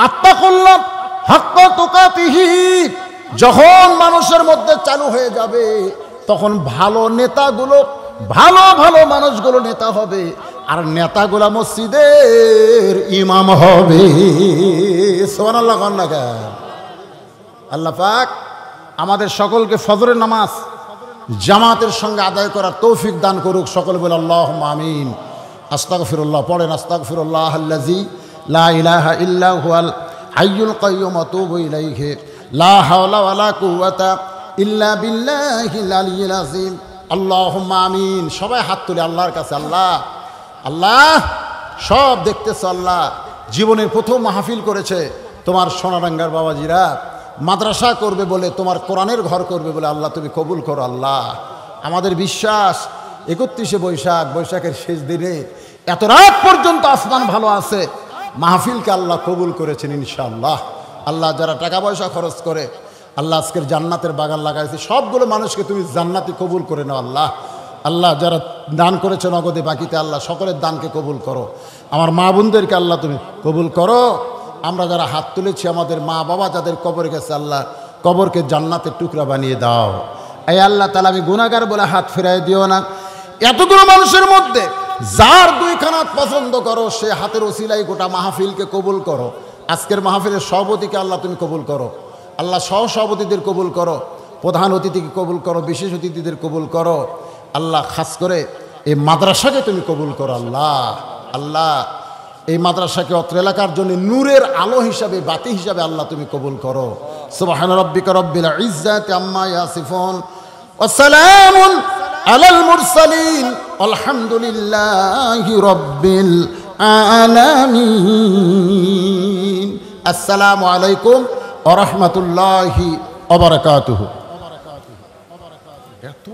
আত্মা করলাম তোকা তোকাতিহি যখন মানুষের মধ্যে চালু হয়ে যাবে তখন ভালো নেতাগুলো ভালো ভালো মানুষগুলো নেতা হবে আর নেতাগুলা মসজিদের ইমাম হবে আল্লাহ আল্লাহ পাক আমাদের সকলকে ফজরের নামাজ জামাতের সঙ্গে আদায় করার তৌফিক দান করুক সকল বলে আল্লাহ আমিন আস্তাক ফিরুল্লাহ পড়েন আস্তাক ফিরুল্লাহ আল্লাজি লা ইলাহা ইল্লা হুয়াল হাইয়ুল কাইয়ুম আতুবু ইলাইহি লা হাওলা ওয়ালা কুওয়াতা ইল্লা বিল্লাহিল আলিয়্যিল আযীম আল্লাহুম্মা আমিন সবাই হাত তুলে আল্লাহর কাছে আল্লাহ আল্লাহ সব দেখতেছে আল্লাহ জীবনের প্রথম মাহফিল করেছে তোমার সোনারাঙ্গার বাবাজিরা মাদ্রাসা করবে বলে তোমার কোরআনের ঘর করবে বলে আল্লাহ তুমি কবুল করো আল্লাহ আমাদের বিশ্বাস একত্রিশে বৈশাখ বৈশাখের শেষ দিনে এত রাত পর্যন্ত আসমান ভালো আছে মাহফিলকে আল্লাহ কবুল করেছেন ইনশাআল্লাহ আল্লাহ যারা টাকা পয়সা খরচ করে আল্লাহ আজকের জান্নাতের বাগান লাগাইছে সবগুলো মানুষকে তুমি জান্নাতি কবুল করে নাও আল্লাহ আল্লাহ যারা দান করেছে নগদে বাকিতে আল্লাহ সকলের দানকে কবুল করো আমার মা বোনদেরকে আল্লাহ তুমি কবুল করো আমরা যারা হাত তুলেছি আমাদের মা বাবা যাদের কবর গেছে আল্লাহ কবরকে জান্নাতের টুকরা বানিয়ে দাও এই আল্লাহ তালা আমি গুণাগার বলে হাত ফেরাই দিও না এতগুলো মানুষের মধ্যে যার দুই খানাত পছন্দ করো সে হাতের ওসিলাই গোটা মাহফিলকে কবুল করো আজকের মাহফিলের সভাপতিকে আল্লাহ তুমি কবুল করো আল্লাহ সহ সভাপতিদের কবুল করো প্রধান অতিথিকে কবুল করো বিশেষ অতিথিদের কবুল করো আল্লাহ খাস করে এই মাদ্রাসাকে তুমি কবুল করো আল্লাহ আল্লাহ এই মাদ্রাসাকে অত্র এলাকার জন্য নূরের আলো হিসাবে বাতি হিসাবে আল্লাহ তুমি কবুল করো সুবাহান রব্বিকা রব্বিল ইজ্জাতি আম্মা ইয়াসিফুন ওয়া সালামুন আলাল মুরসালিন আলহামদুলিল্লাহ রব্বিল আলামিন আসসালামু আলাইকুম ওরহমতুল্লাহি অবরাকাতুহ এত